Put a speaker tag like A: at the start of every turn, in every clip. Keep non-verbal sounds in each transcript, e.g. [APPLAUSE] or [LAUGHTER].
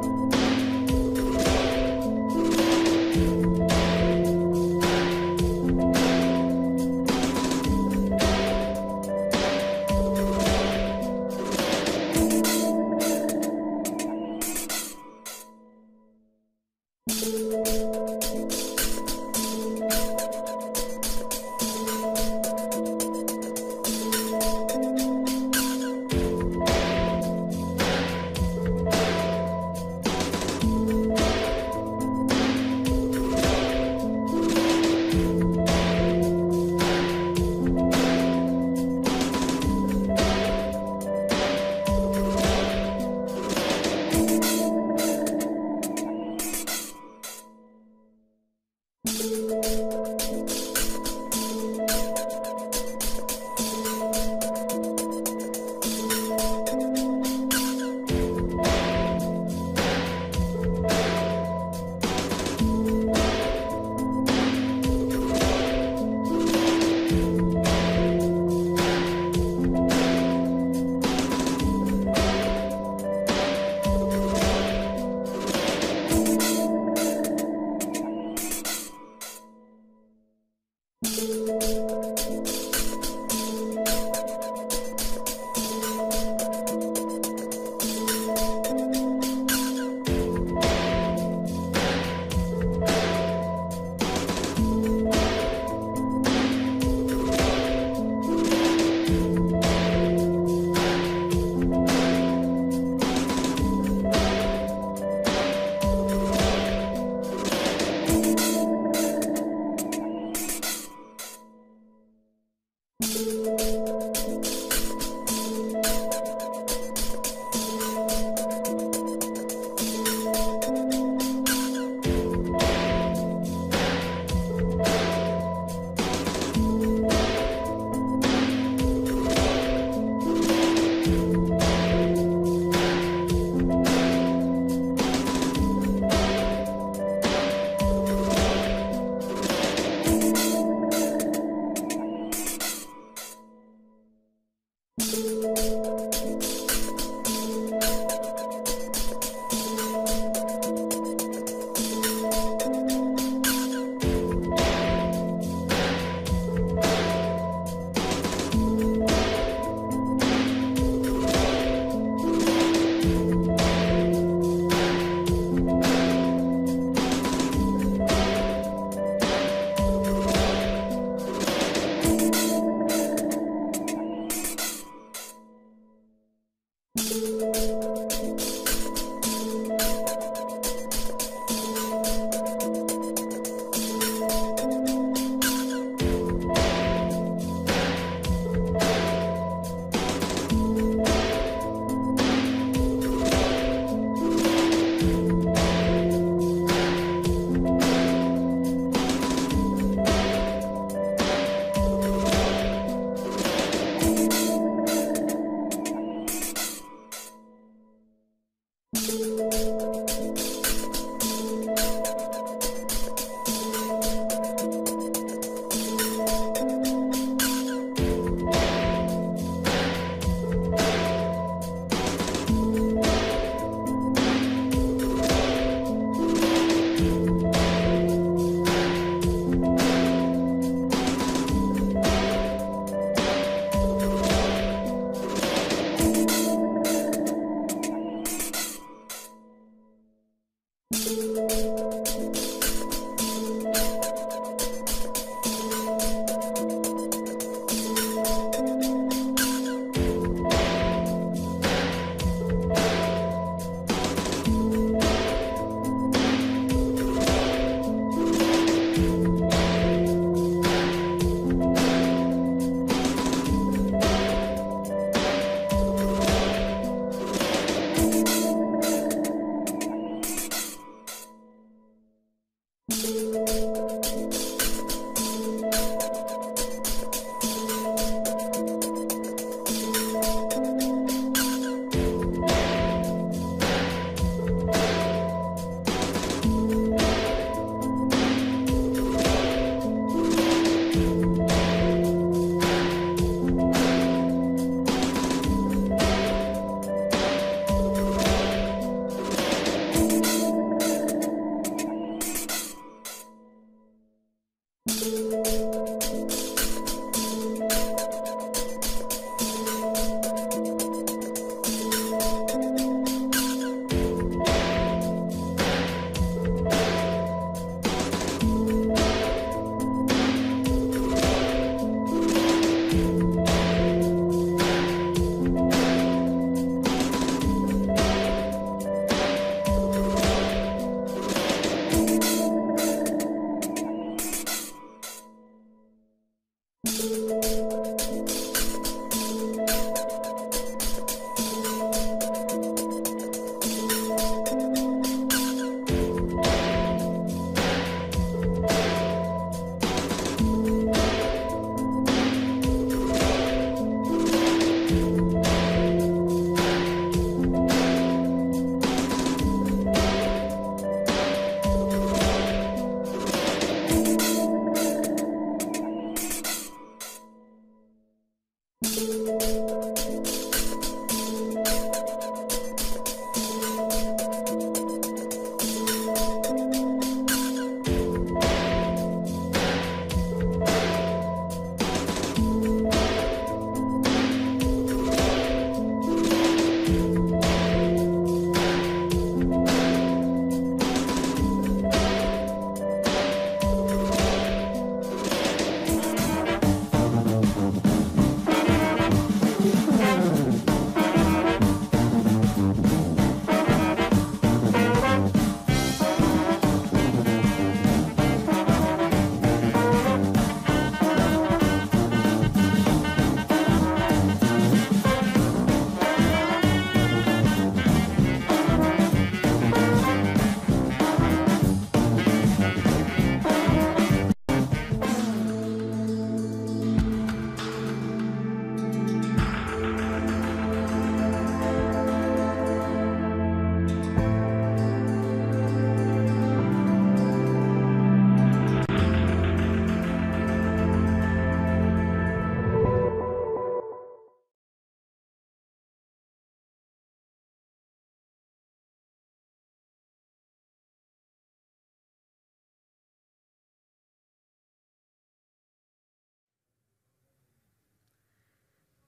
A: Bye.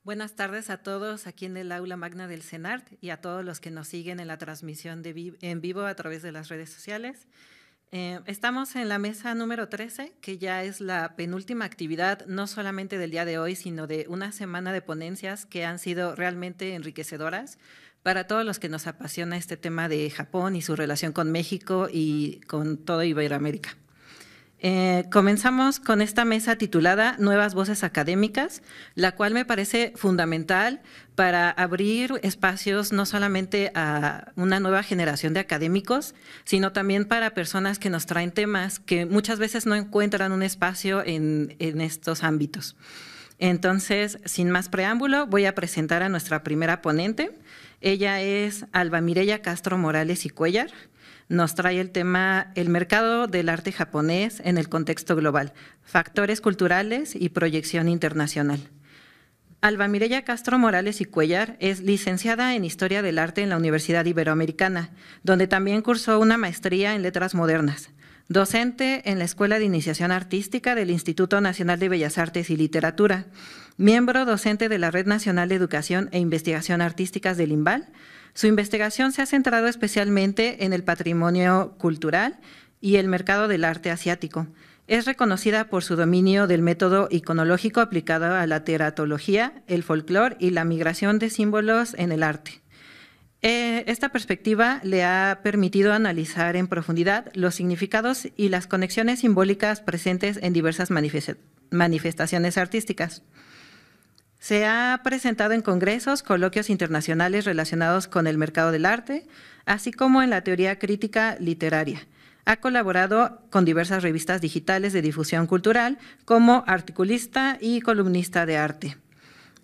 A: Buenas tardes a todos aquí en el aula magna del CENART y a todos los que nos siguen en la transmisión en vivo a través de las redes sociales. Eh, estamos en la mesa número 13, que ya es la penúltima actividad, no solamente del día de hoy, sino de una semana de ponencias que han sido realmente enriquecedoras para todos los que nos apasiona este tema de Japón y su relación con México y con todo Iberoamérica. Eh, comenzamos con esta mesa titulada Nuevas Voces Académicas, la cual me parece fundamental para abrir espacios no solamente a una nueva generación de académicos, sino también para personas que nos traen temas que muchas veces no encuentran un espacio en, estos ámbitos. Entonces, sin más preámbulo, voy a presentar a nuestra primera ponente. Ella es Alba Mireya Castro Morales y Cuellar nos trae el tema El mercado del arte japonés en el contexto global, factores culturales y proyección internacional. Alba Mireya Castro Morales y Cuellar es licenciada en Historia del Arte en la Universidad Iberoamericana, donde también cursó una maestría en Letras Modernas. Docente en la Escuela de Iniciación Artística del Instituto Nacional de Bellas Artes y Literatura. Miembro docente de la Red Nacional de Educación e Investigación Artísticas del IMBAL su investigación se ha centrado especialmente en el patrimonio cultural y el mercado del arte asiático. Es reconocida por su dominio del método iconológico aplicado a la teratología, el folclore y la migración de símbolos en el arte. Eh, esta perspectiva le ha permitido analizar en profundidad los significados y las conexiones simbólicas presentes en diversas manifestaciones artísticas. Se ha presentado en congresos, coloquios internacionales relacionados con el mercado del arte, así como en la teoría crítica literaria. Ha colaborado con diversas revistas digitales de difusión cultural como articulista y columnista de arte.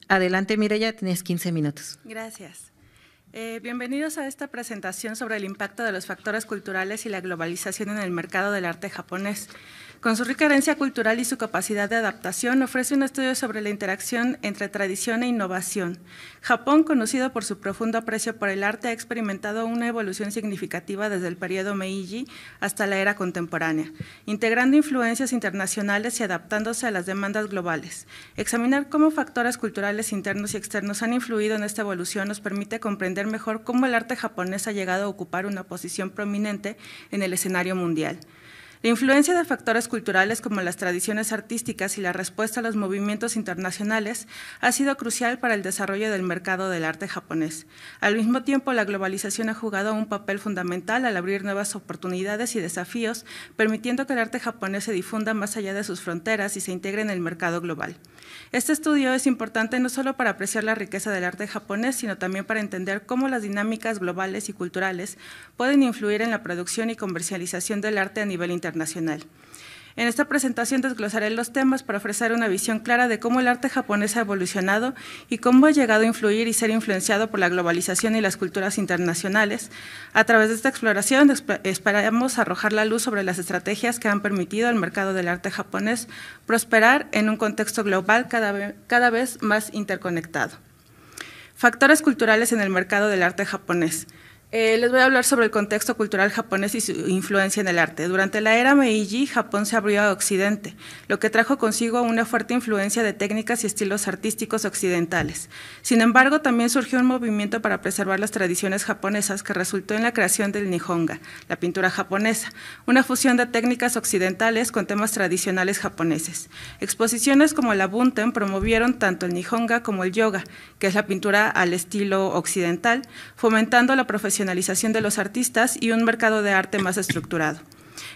A: Adelante, Mireya, tienes 15 minutos.
B: Gracias. Eh, bienvenidos a esta presentación sobre el impacto de los factores culturales y la globalización en el mercado del arte japonés. Con su rica herencia cultural y su capacidad de adaptación, ofrece un estudio sobre la interacción entre tradición e innovación. Japón, conocido por su profundo aprecio por el arte, ha experimentado una evolución significativa desde el periodo Meiji hasta la era contemporánea, integrando influencias internacionales y adaptándose a las demandas globales. Examinar cómo factores culturales internos y externos han influido en esta evolución nos permite comprender mejor cómo el arte japonés ha llegado a ocupar una posición prominente en el escenario mundial. La influencia de factores culturales como las tradiciones artísticas y la respuesta a los movimientos internacionales ha sido crucial para el desarrollo del mercado del arte japonés. Al mismo tiempo, la globalización ha jugado un papel fundamental al abrir nuevas oportunidades y desafíos, permitiendo que el arte japonés se difunda más allá de sus fronteras y se integre en el mercado global. Este estudio es importante no solo para apreciar la riqueza del arte japonés, sino también para entender cómo las dinámicas globales y culturales pueden influir en la producción y comercialización del arte a nivel internacional. En esta presentación desglosaré los temas para ofrecer una visión clara de cómo el arte japonés ha evolucionado y cómo ha llegado a influir y ser influenciado por la globalización y las culturas internacionales. A través de esta exploración esperamos arrojar la luz sobre las estrategias que han permitido al mercado del arte japonés prosperar en un contexto global cada, vez más interconectado. Factores culturales en el mercado del arte japonés. Eh, les voy a hablar sobre el contexto cultural japonés y su influencia en el arte. Durante la era Meiji, Japón se abrió a Occidente, lo que trajo consigo una fuerte influencia de técnicas y estilos artísticos occidentales. Sin embargo, también surgió un movimiento para preservar las tradiciones japonesas que resultó en la creación del Nihonga, la pintura japonesa, una fusión de técnicas occidentales con temas tradicionales japoneses. Exposiciones como la Bunten promovieron tanto el Nihonga como el yoga, que es la pintura al estilo occidental, fomentando la profesión de los artistas y un mercado de arte más estructurado.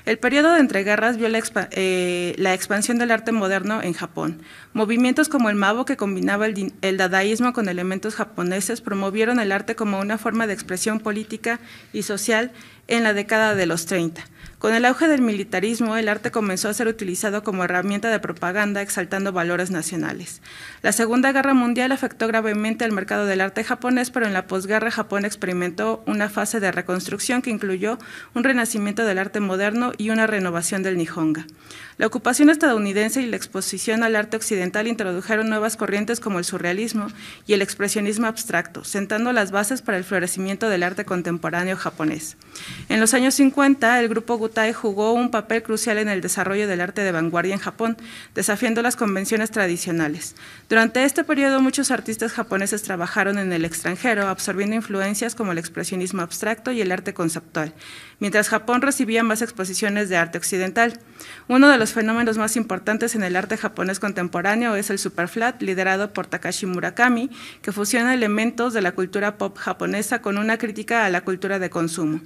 B: El periodo de entreguerras vio la, eh, expansión del arte moderno en Japón. Movimientos como el Mabo, que combinaba el, el, dadaísmo con elementos japoneses, promovieron el arte como una forma de expresión política y social en la década de los 30. Con el auge del militarismo, el arte comenzó a ser utilizado como herramienta de propaganda exaltando valores nacionales. La Segunda Guerra Mundial afectó gravemente al mercado del arte japonés, pero en la posguerra Japón experimentó una fase de reconstrucción que incluyó un renacimiento del arte moderno y una renovación del Nihonga. La ocupación estadounidense y la exposición al arte occidental introdujeron nuevas corrientes como el surrealismo y el expresionismo abstracto, sentando las bases para el florecimiento del arte contemporáneo japonés. En los años 50, el grupo Tai jugó un papel crucial en el desarrollo del arte de vanguardia en Japón, desafiando las convenciones tradicionales. Durante este periodo muchos artistas japoneses trabajaron en el extranjero, absorbiendo influencias como el expresionismo abstracto y el arte conceptual, mientras Japón recibía más exposiciones de arte occidental. Uno de los fenómenos más importantes en el arte japonés contemporáneo es el superflat, liderado por Takashi Murakami, que fusiona elementos de la cultura pop japonesa con una crítica a la cultura de consumo.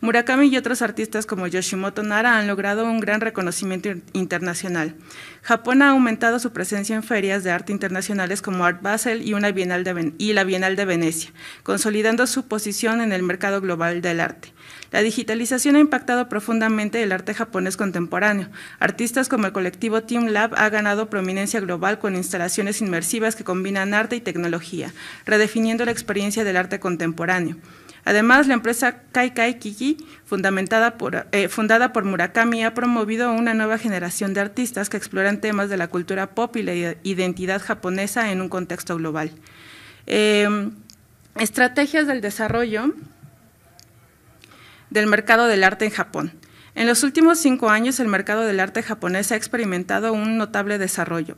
B: Murakami y otros artistas como Yoshi Nara han logrado un gran reconocimiento internacional. Japón ha aumentado su presencia en ferias de arte internacionales como Art Basel y, la Bienal de Venecia, consolidando su posición en el mercado global del arte. La digitalización ha impactado profundamente el arte japonés contemporáneo. Artistas como el colectivo Team Lab ha ganado prominencia global con instalaciones inmersivas que combinan arte y tecnología, redefiniendo la experiencia del arte contemporáneo. Además, la empresa Kaikai Kiki, eh, fundada por Murakami, ha promovido una nueva generación de artistas que exploran temas de la cultura pop y la identidad japonesa en un contexto global. Em, estrategias del desarrollo del mercado del arte en Japón. En los últimos cinco años, el mercado del arte japonés ha experimentado un notable desarrollo,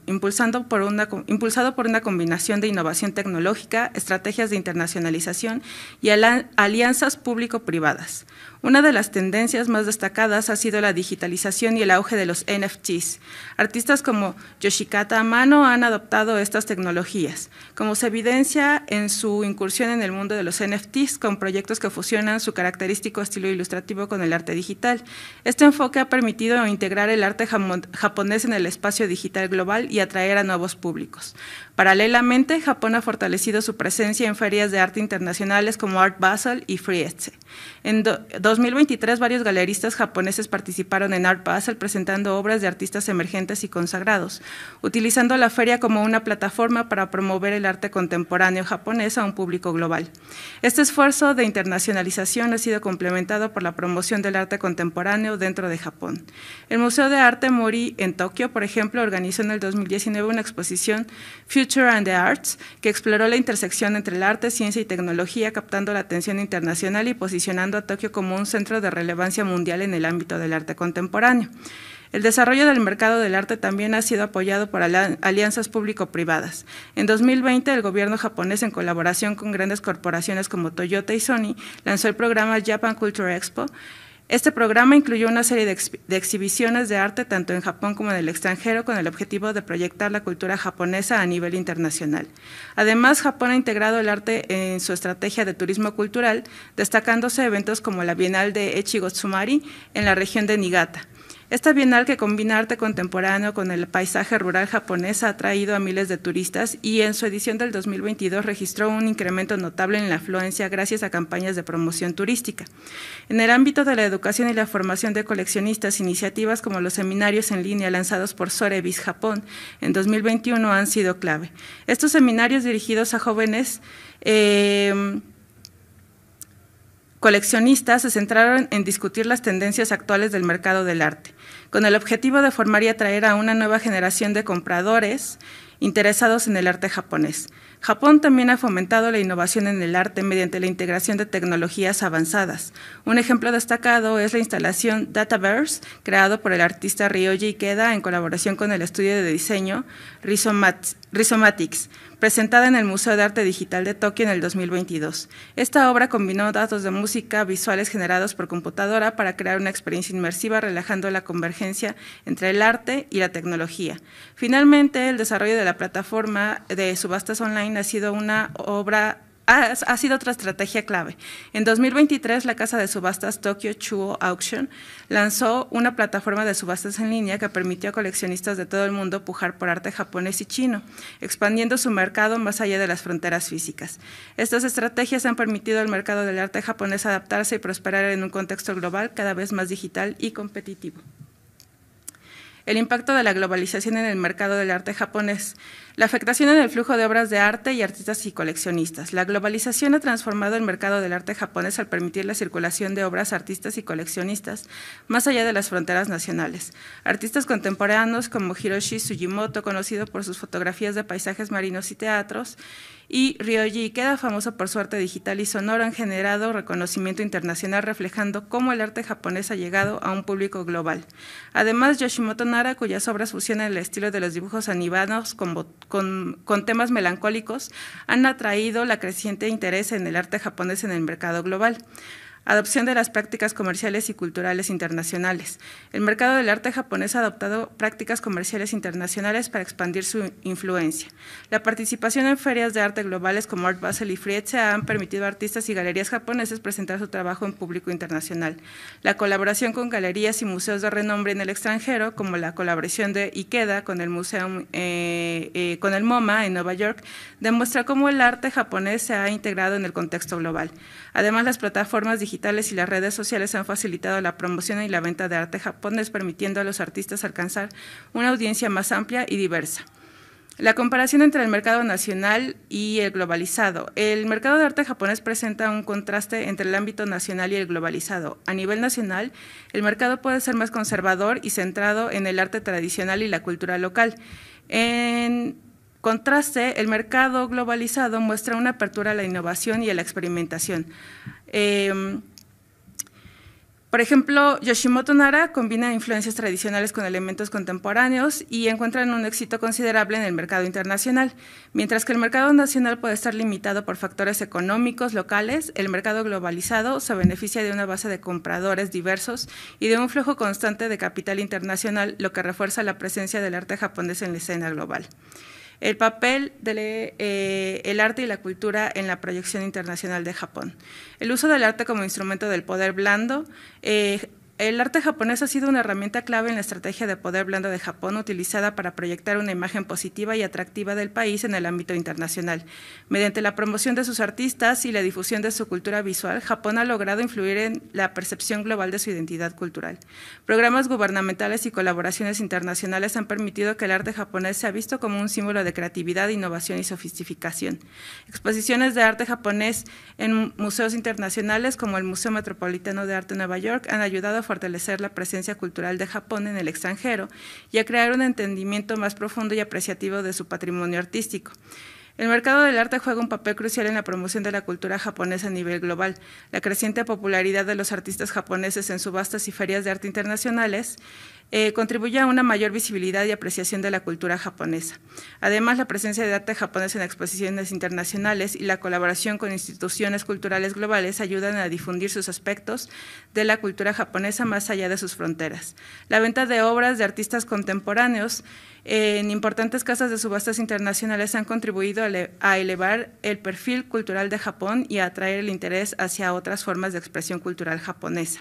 B: por una, impulsado por una combinación de innovación tecnológica, estrategias de internacionalización y alianzas público-privadas. Una de las tendencias más destacadas ha sido la digitalización y el auge de los NFTs. Artistas como Yoshikata Amano han adoptado estas tecnologías, como se evidencia en su incursión en el mundo de los NFTs con proyectos que fusionan su característico estilo ilustrativo con el arte digital. Este enfoque ha permitido integrar el arte japonés en el espacio digital global y atraer a nuevos públicos. Paralelamente, Japón ha fortalecido su presencia en ferias de arte internacionales como Art Basel y Frieze. En 2023, varios galeristas japoneses participaron en Art Basel presentando obras de artistas emergentes y consagrados, utilizando la feria como una plataforma para promover el arte contemporáneo japonés a un público global. Este esfuerzo de internacionalización ha sido complementado por la promoción del arte contemporáneo dentro de Japón. El Museo de Arte Mori en Tokio, por ejemplo, organizó en el 2019 una exposición Future and the Arts, que exploró la intersección entre el arte, ciencia y tecnología, captando la atención internacional y posicionando a Tokio como un centro de relevancia mundial en el ámbito del arte contemporáneo. El desarrollo del mercado del arte también ha sido apoyado por alianzas público-privadas. En 2020, el gobierno japonés, en colaboración con grandes corporaciones como Toyota y Sony, lanzó el programa Japan Culture Expo, este programa incluyó una serie de, exhibiciones de arte tanto en Japón como en el extranjero con el objetivo de proyectar la cultura japonesa a nivel internacional. Además, Japón ha integrado el arte en su estrategia de turismo cultural, destacándose eventos como la Bienal de Echigo en la región de Niigata, esta bienal que combina arte contemporáneo con el paisaje rural japonés ha atraído a miles de turistas y en su edición del 2022 registró un incremento notable en la afluencia gracias a campañas de promoción turística. En el ámbito de la educación y la formación de coleccionistas, iniciativas como los seminarios en línea lanzados por Sorebis Japón en 2021 han sido clave. Estos seminarios dirigidos a jóvenes eh, coleccionistas se centraron en discutir las tendencias actuales del mercado del arte, con el objetivo de formar y atraer a una nueva generación de compradores interesados en el arte japonés. Japón también ha fomentado la innovación en el arte mediante la integración de tecnologías avanzadas. Un ejemplo destacado es la instalación Dataverse, creado por el artista Ryoji Ikeda en colaboración con el estudio de diseño Rizomatics, presentada en el Museo de Arte Digital de Tokio en el 2022. Esta obra combinó datos de música visuales generados por computadora para crear una experiencia inmersiva relajando la convergencia entre el arte y la tecnología. Finalmente, el desarrollo de la plataforma de subastas online ha sido una obra ha, sido otra estrategia clave. En 2023, la casa de subastas Tokyo Chuo Auction lanzó una plataforma de subastas en línea que permitió a coleccionistas de todo el mundo pujar por arte japonés y chino, expandiendo su mercado más allá de las fronteras físicas. Estas estrategias han permitido al mercado del arte japonés adaptarse y prosperar en un contexto global cada vez más digital y competitivo. El impacto de la globalización en el mercado del arte japonés. La afectación en el flujo de obras de arte y artistas y coleccionistas. La globalización ha transformado el mercado del arte japonés al permitir la circulación de obras artistas y coleccionistas más allá de las fronteras nacionales. Artistas contemporáneos como Hiroshi Sugimoto, conocido por sus fotografías de paisajes marinos y teatros, y Ryoji queda famoso por su arte digital y sonoro han generado reconocimiento internacional reflejando cómo el arte japonés ha llegado a un público global. Además, Yoshimoto Nara, cuyas obras fusionan el estilo de los dibujos animados con, con, temas melancólicos han atraído la creciente interés en el arte japonés en el mercado global. Adopción de las prácticas comerciales y culturales internacionales. El mercado del arte japonés ha adoptado prácticas comerciales internacionales para expandir su influencia. La participación en ferias de arte globales como Art Basel y Frieze han permitido a artistas y galerías japoneses presentar su trabajo en público internacional. La colaboración con galerías y museos de renombre en el extranjero, como la colaboración de Ikeda con el Museo eh, eh, con el MoMA en Nueva York, demuestra cómo el arte japonés se ha integrado en el contexto global. Además, las plataformas digitales y las redes sociales han facilitado la promoción y la venta de arte japonés, permitiendo a los artistas alcanzar una audiencia más amplia y diversa. La comparación entre el mercado nacional y el globalizado. El mercado de arte japonés presenta un contraste entre el ámbito nacional y el globalizado. A nivel nacional, el mercado puede ser más conservador y centrado en el arte tradicional y la cultura local. En contraste, el mercado globalizado muestra una apertura a la innovación y a la experimentación. Em, por ejemplo, Yoshimoto Nara combina influencias tradicionales con elementos contemporáneos y encuentran un éxito considerable en el mercado internacional. Mientras que el mercado nacional puede estar limitado por factores económicos locales, el mercado globalizado se beneficia de una base de compradores diversos y de un flujo constante de capital internacional, lo que refuerza la presencia del arte japonés en la escena global el papel del eh, arte y la cultura en la proyección internacional de Japón. El uso del arte como instrumento del poder blando eh, el arte japonés ha sido una herramienta clave en la estrategia de poder blando de Japón utilizada para proyectar una imagen positiva y atractiva del país en el ámbito internacional. Mediante la promoción de sus artistas y la difusión de su cultura visual, Japón ha logrado influir en la percepción global de su identidad cultural. Programas gubernamentales y colaboraciones internacionales han permitido que el arte japonés sea visto como un símbolo de creatividad, innovación y sofisticación. Exposiciones de arte japonés en museos internacionales como el Museo Metropolitano de Arte de Nueva York han ayudado a fortalecer la presencia cultural de Japón en el extranjero y a crear un entendimiento más profundo y apreciativo de su patrimonio artístico. El mercado del arte juega un papel crucial en la promoción de la cultura japonesa a nivel global. La creciente popularidad de los artistas japoneses en subastas y ferias de arte internacionales eh, contribuye a una mayor visibilidad y apreciación de la cultura japonesa. Además, la presencia de arte japonés en exposiciones internacionales y la colaboración con instituciones culturales globales ayudan a difundir sus aspectos de la cultura japonesa más allá de sus fronteras. La venta de obras de artistas contemporáneos en importantes casas de subastas internacionales han contribuido a elevar el perfil cultural de Japón y a atraer el interés hacia otras formas de expresión cultural japonesa.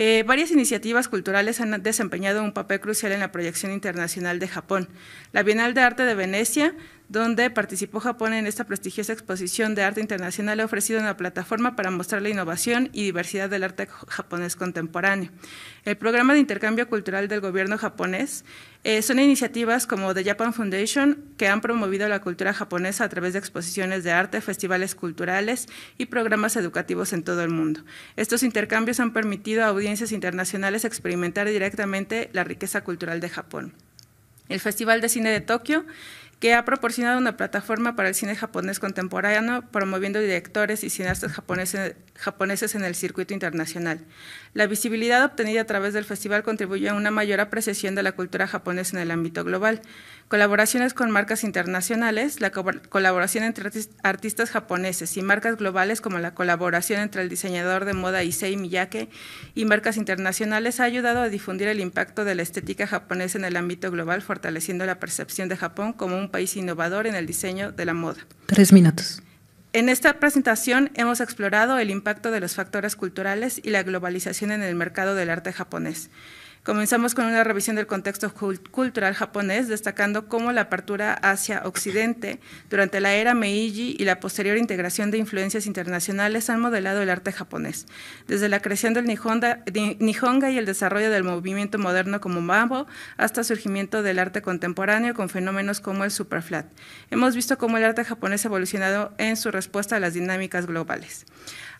B: Eh, varias iniciativas culturales han desempeñado un papel crucial en la proyección internacional de Japón. La Bienal de Arte de Venecia, donde participó Japón en esta prestigiosa exposición de arte internacional, ha ofrecido una plataforma para mostrar la innovación y diversidad del arte japonés contemporáneo. El programa de intercambio cultural del gobierno japonés, eh, son iniciativas como The Japan Foundation, que han promovido la cultura japonesa a través de exposiciones de arte, festivales culturales y programas educativos en todo el mundo. Estos intercambios han permitido a audiencias internacionales experimentar directamente la riqueza cultural de Japón. El Festival de Cine de Tokio, que ha proporcionado una plataforma para el cine japonés contemporáneo, promoviendo directores y cineastas japoneses japoneses en el circuito internacional. La visibilidad obtenida a través del festival contribuye a una mayor apreciación de la cultura japonesa en el ámbito global. Colaboraciones con marcas internacionales, la colaboración entre artistas japoneses y marcas globales como la colaboración entre el diseñador de moda Issei Miyake y marcas internacionales ha ayudado a difundir el impacto de la estética japonesa en el ámbito global, fortaleciendo la percepción de Japón como un país innovador en el diseño de la moda.
A: Tres minutos.
B: En esta presentación hemos explorado el impacto de los factores culturales y la globalización en el mercado del arte japonés Comenzamos con una revisión del contexto cultural japonés, destacando cómo la apertura hacia Occidente durante la era Meiji y la posterior integración de influencias internacionales han modelado el arte japonés, desde la creación del Nihonga y el desarrollo del movimiento moderno como Mambo hasta el surgimiento del arte contemporáneo con fenómenos como el superflat. Hemos visto cómo el arte japonés ha evolucionado en su respuesta a las dinámicas globales.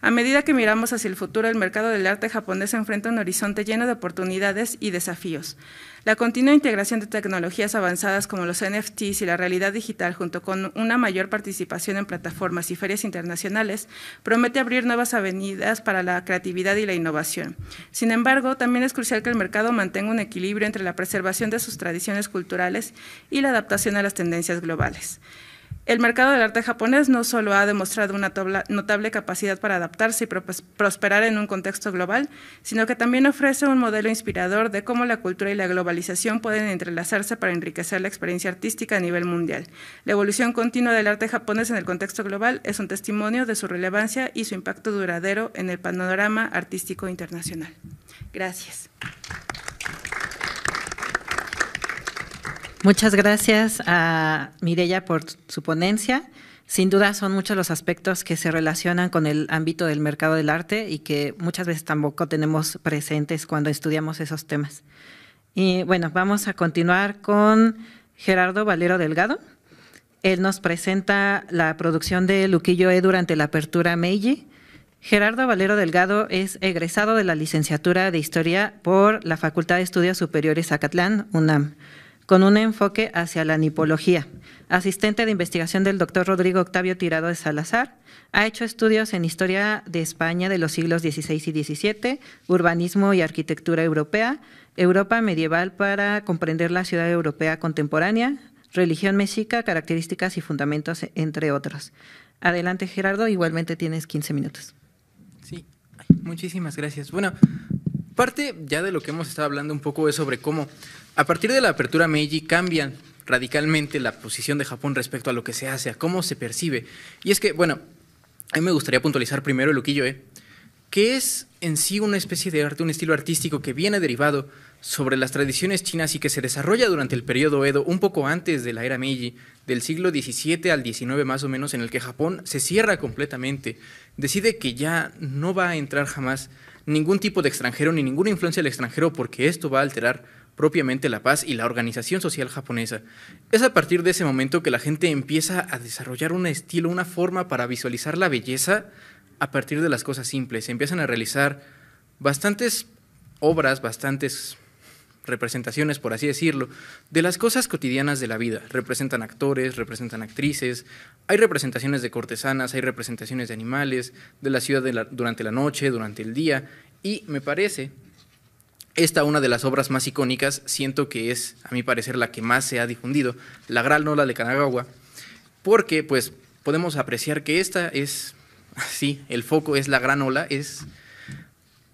B: A medida que miramos hacia el futuro, el mercado del arte japonés enfrenta un horizonte lleno de oportunidades y desafíos. La continua integración de tecnologías avanzadas como los NFTs y la realidad digital, junto con una mayor participación en plataformas y ferias internacionales, promete abrir nuevas avenidas para la creatividad y la innovación. Sin embargo, también es crucial que el mercado mantenga un equilibrio entre la preservación de sus tradiciones culturales y la adaptación a las tendencias globales. El mercado del arte japonés no solo ha demostrado una notable capacidad para adaptarse y prosperar en un contexto global, sino que también ofrece un modelo inspirador de cómo la cultura y la globalización pueden entrelazarse para enriquecer la experiencia artística a nivel mundial. La evolución continua del arte japonés en el contexto global es un testimonio de su relevancia y su impacto duradero en el panorama artístico internacional. Gracias.
A: Muchas gracias a Mirella por su ponencia. Sin duda son muchos los aspectos que se relacionan con el ámbito del mercado del arte y que muchas veces tampoco tenemos presentes cuando estudiamos esos temas. Y bueno, vamos a continuar con Gerardo Valero Delgado. Él nos presenta la producción de Luquillo E durante la apertura Meiji. Gerardo Valero Delgado es egresado de la licenciatura de Historia por la Facultad de Estudios Superiores Acatlán, UNAM con un enfoque hacia la nipología. Asistente de investigación del doctor Rodrigo Octavio Tirado de Salazar, ha hecho estudios en historia de España de los siglos XVI y XVII, urbanismo y arquitectura europea, Europa medieval para comprender la ciudad europea contemporánea, religión mexica, características y fundamentos, entre otros. Adelante, Gerardo, igualmente tienes 15 minutos.
C: Sí, muchísimas gracias. Bueno, Parte ya de lo que hemos estado hablando un poco es sobre cómo a partir de la apertura Meiji cambian radicalmente la posición de Japón respecto a lo que se hace, a cómo se percibe. Y es que, bueno, a mí me gustaría puntualizar primero lo que yo que es en sí una especie de arte, un estilo artístico que viene derivado sobre las tradiciones chinas y que se desarrolla durante el periodo Edo, un poco antes de la era Meiji, del siglo XVII al XIX más o menos, en el que Japón se cierra completamente, decide que ya no va a entrar jamás ningún tipo de extranjero ni ninguna influencia del extranjero porque esto va a alterar propiamente la paz y la organización social japonesa. Es a partir de ese momento que la gente empieza a desarrollar un estilo, una forma para visualizar la belleza a partir de las cosas simples. empiezan a realizar bastantes obras, bastantes representaciones, por así decirlo, de las cosas cotidianas de la vida. Representan actores, representan actrices, hay representaciones de cortesanas, hay representaciones de animales, de la ciudad durante la noche, durante el día, y me parece esta una de las obras más icónicas, siento que es, a mi parecer, la que más se ha difundido, La Gran Ola de Kanagawa, porque pues podemos apreciar que esta es, [LAUGHS] sí, el foco es la gran ola, es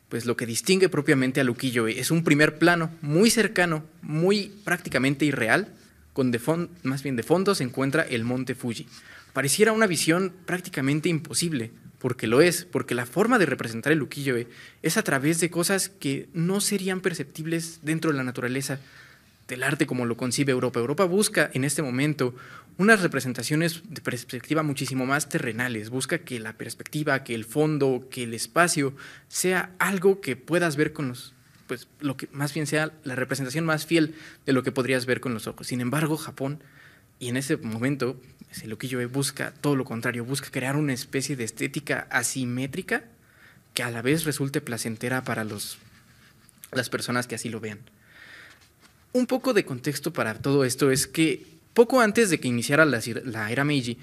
C: pues lo que distingue propiamente a Luquillo es un primer plano muy cercano, muy prácticamente irreal, con más bien de fondo se encuentra el monte Fuji. Pareciera una visión prácticamente imposible, porque lo es, porque la forma de representar el ukiyo es a través de cosas que no serían perceptibles dentro de la naturaleza, del arte como lo concibe Europa. Europa busca en este momento unas representaciones de perspectiva muchísimo más terrenales, busca que la perspectiva, que el fondo, que el espacio sea algo que puedas ver con los pues lo que más bien sea la representación más fiel de lo que podrías ver con los ojos. Sin embargo, Japón y en ese momento ese yo busca todo lo contrario, busca crear una especie de estética asimétrica que a la vez resulte placentera para los, las personas que así lo vean. Un poco de contexto para todo esto es que poco antes de que iniciara la, era Meiji,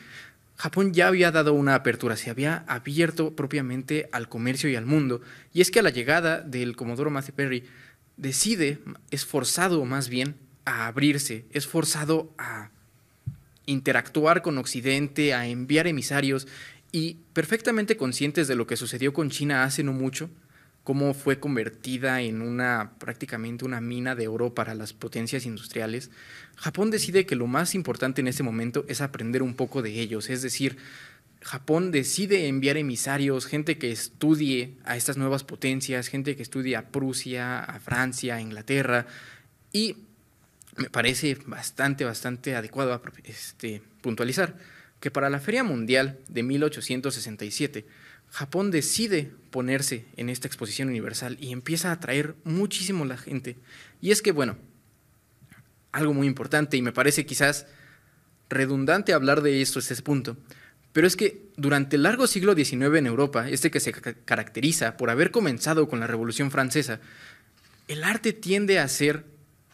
C: Japón ya había dado una apertura, se había abierto propiamente al comercio y al mundo. Y es que a la llegada del Comodoro Matthew Perry decide, es forzado más bien, a abrirse, es forzado a interactuar con Occidente, a enviar emisarios y perfectamente conscientes de lo que sucedió con China hace no mucho, cómo fue convertida en una prácticamente una mina de oro para las potencias industriales, Japón decide que lo más importante en ese momento es aprender un poco de ellos, es decir, Japón decide enviar emisarios, gente que estudie a estas nuevas potencias, gente que estudie a Prusia, a Francia, a Inglaterra, y me parece bastante, bastante adecuado este, puntualizar que para la Feria Mundial de 1867, Japón decide ponerse en esta exposición universal y empieza a atraer muchísimo la gente. Y es que, bueno, algo muy importante y me parece quizás redundante hablar de esto, este punto, pero es que durante el largo siglo XIX en Europa, este que se caracteriza por haber comenzado con la Revolución Francesa, el arte tiende a ser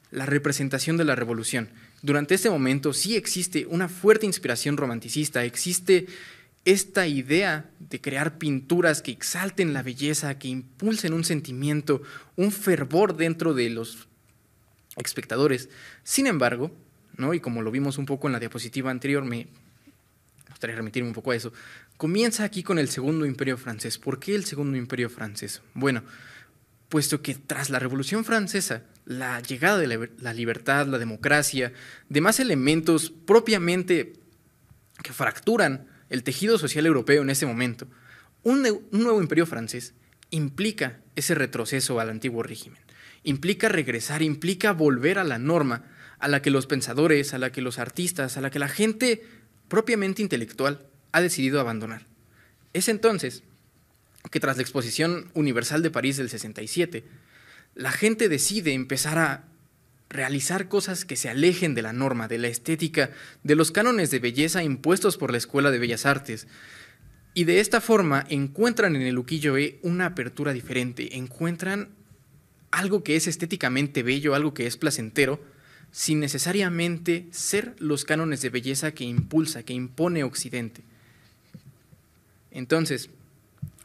C: la representación de la revolución. Durante este momento sí existe una fuerte inspiración romanticista, existe esta idea de crear pinturas que exalten la belleza, que impulsen un sentimiento, un fervor dentro de los espectadores. Sin embargo, ¿no? y como lo vimos un poco en la diapositiva anterior, me gustaría remitirme un poco a eso, comienza aquí con el Segundo Imperio francés. ¿Por qué el Segundo Imperio francés? Bueno, puesto que tras la Revolución francesa, la llegada de la libertad, la democracia, demás elementos propiamente que fracturan el tejido social europeo en ese momento, un, nuevo imperio francés implica ese retroceso al antiguo régimen, implica regresar, implica volver a la norma a la que los pensadores, a la que los artistas, a la que la gente propiamente intelectual ha decidido abandonar. Es entonces que tras la Exposición Universal de París del 67, la gente decide empezar a realizar cosas que se alejen de la norma, de la estética, de los cánones de belleza impuestos por la Escuela de Bellas Artes. Y de esta forma encuentran en el ukiyo-e una apertura diferente, encuentran algo que es estéticamente bello, algo que es placentero, sin necesariamente ser los cánones de belleza que impulsa, que impone Occidente. Entonces,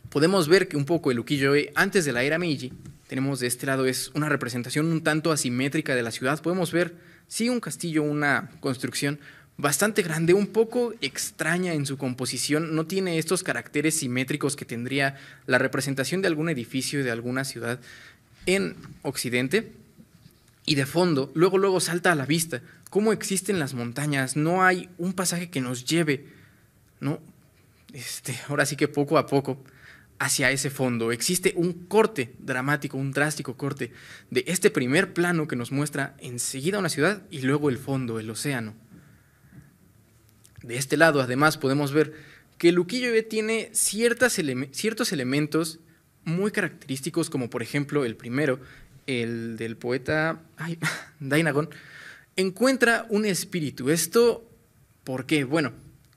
C: podemos ver que un poco el ukiyo-e antes de la era Meiji tenemos de este lado es una representación un tanto asimétrica de la ciudad. Podemos ver, sí, un castillo, una construcción bastante grande, un poco extraña en su composición, no tiene estos caracteres simétricos que tendría la representación de algún edificio de alguna ciudad en Occidente. Y de fondo, luego, luego salta a la vista cómo existen las montañas, no hay un pasaje que nos lleve, ¿no? Este, ahora sí que poco a poco hacia ese fondo. Existe un corte dramático, un drástico corte de este primer plano que nos muestra enseguida una ciudad y luego el fondo, el océano. De este lado, además, podemos ver que Luquillo e tiene ciertas ciertos elementos muy característicos, como por ejemplo el primero, el del poeta ay, [LAUGHS] encuentra un espíritu. Esto, ¿por qué? Bueno,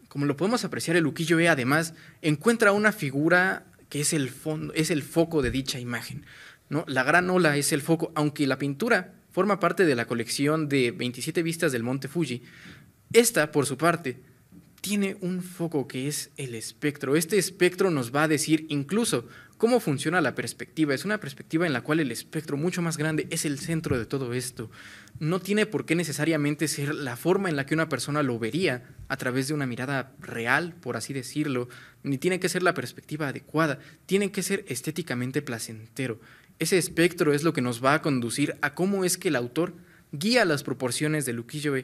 C: como lo podemos apreciar, el luquillo e además encuentra una figura es el, fondo, es el foco de dicha imagen. ¿no? La gran ola es el foco, aunque la pintura forma parte de la colección de 27 vistas del monte Fuji, esta, por su parte, tiene un foco que es el espectro. Este espectro nos va a decir incluso ¿Cómo funciona la perspectiva? Es una perspectiva en la cual el espectro mucho más grande es el centro de todo esto. No tiene por qué necesariamente ser la forma en la que una persona lo vería a través de una mirada real, por así decirlo, ni tiene que ser la perspectiva adecuada, tiene que ser estéticamente placentero. Ese espectro es lo que nos va a conducir a cómo es que el autor guía las proporciones de Luquillo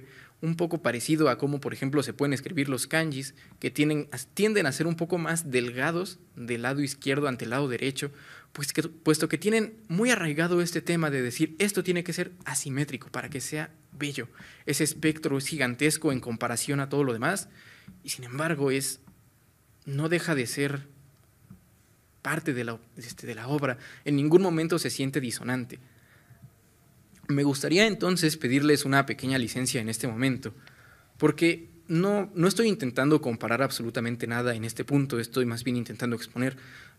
C: un poco parecido a cómo, por ejemplo, se pueden escribir los kanjis, que tienden a ser un poco más delgados del lado izquierdo ante el lado derecho, pues puesto que tienen muy arraigado este tema de decir esto tiene que ser asimétrico para que sea bello. Ese espectro es gigantesco en comparación a todo lo demás y sin embargo es no deja de ser parte de la este, obra. En ningún momento se siente disonante. Me gustaría entonces pedirles una pequeña licencia en este momento, porque no, no estoy intentando comparar absolutamente nada en este punto, estoy más bien intentando exponer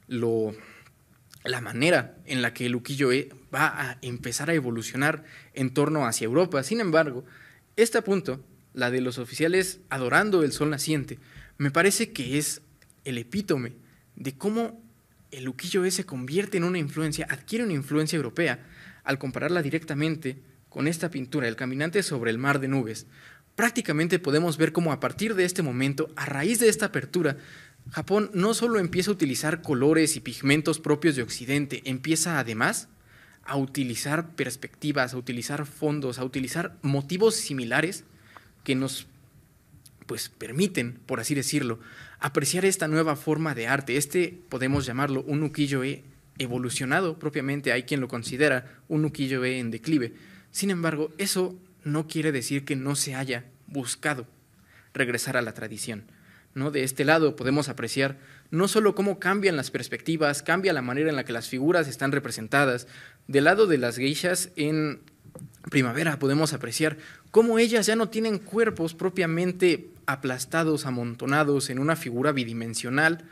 C: la manera en la que el ukiyo-e va a empezar a evolucionar en torno hacia Europa. Sin embargo, este punto, la de los oficiales adorando el sol naciente, me parece que es el epítome de cómo el luquillo e se convierte en una influencia, adquiere una influencia europea al compararla directamente con esta pintura, El caminante sobre el mar de nubes, prácticamente podemos ver cómo a partir de este momento, a raíz de esta apertura, Japón no solo empieza a utilizar colores y pigmentos propios de Occidente, empieza además a utilizar perspectivas, a utilizar fondos, a utilizar motivos similares que nos pues permiten, por así decirlo, apreciar esta nueva forma de arte. Este podemos llamarlo un ukiyo-e evolucionado propiamente, hay quien lo considera un ukiyo-e en declive. Sin embargo, eso no quiere decir que no se haya buscado regresar a la tradición. ¿no? De este lado podemos apreciar no solo cómo cambian las perspectivas, cambia la manera en la que las figuras están representadas. Del lado de las geishas en primavera podemos apreciar cómo ellas ya no tienen cuerpos propiamente aplastados, amontonados en una figura bidimensional,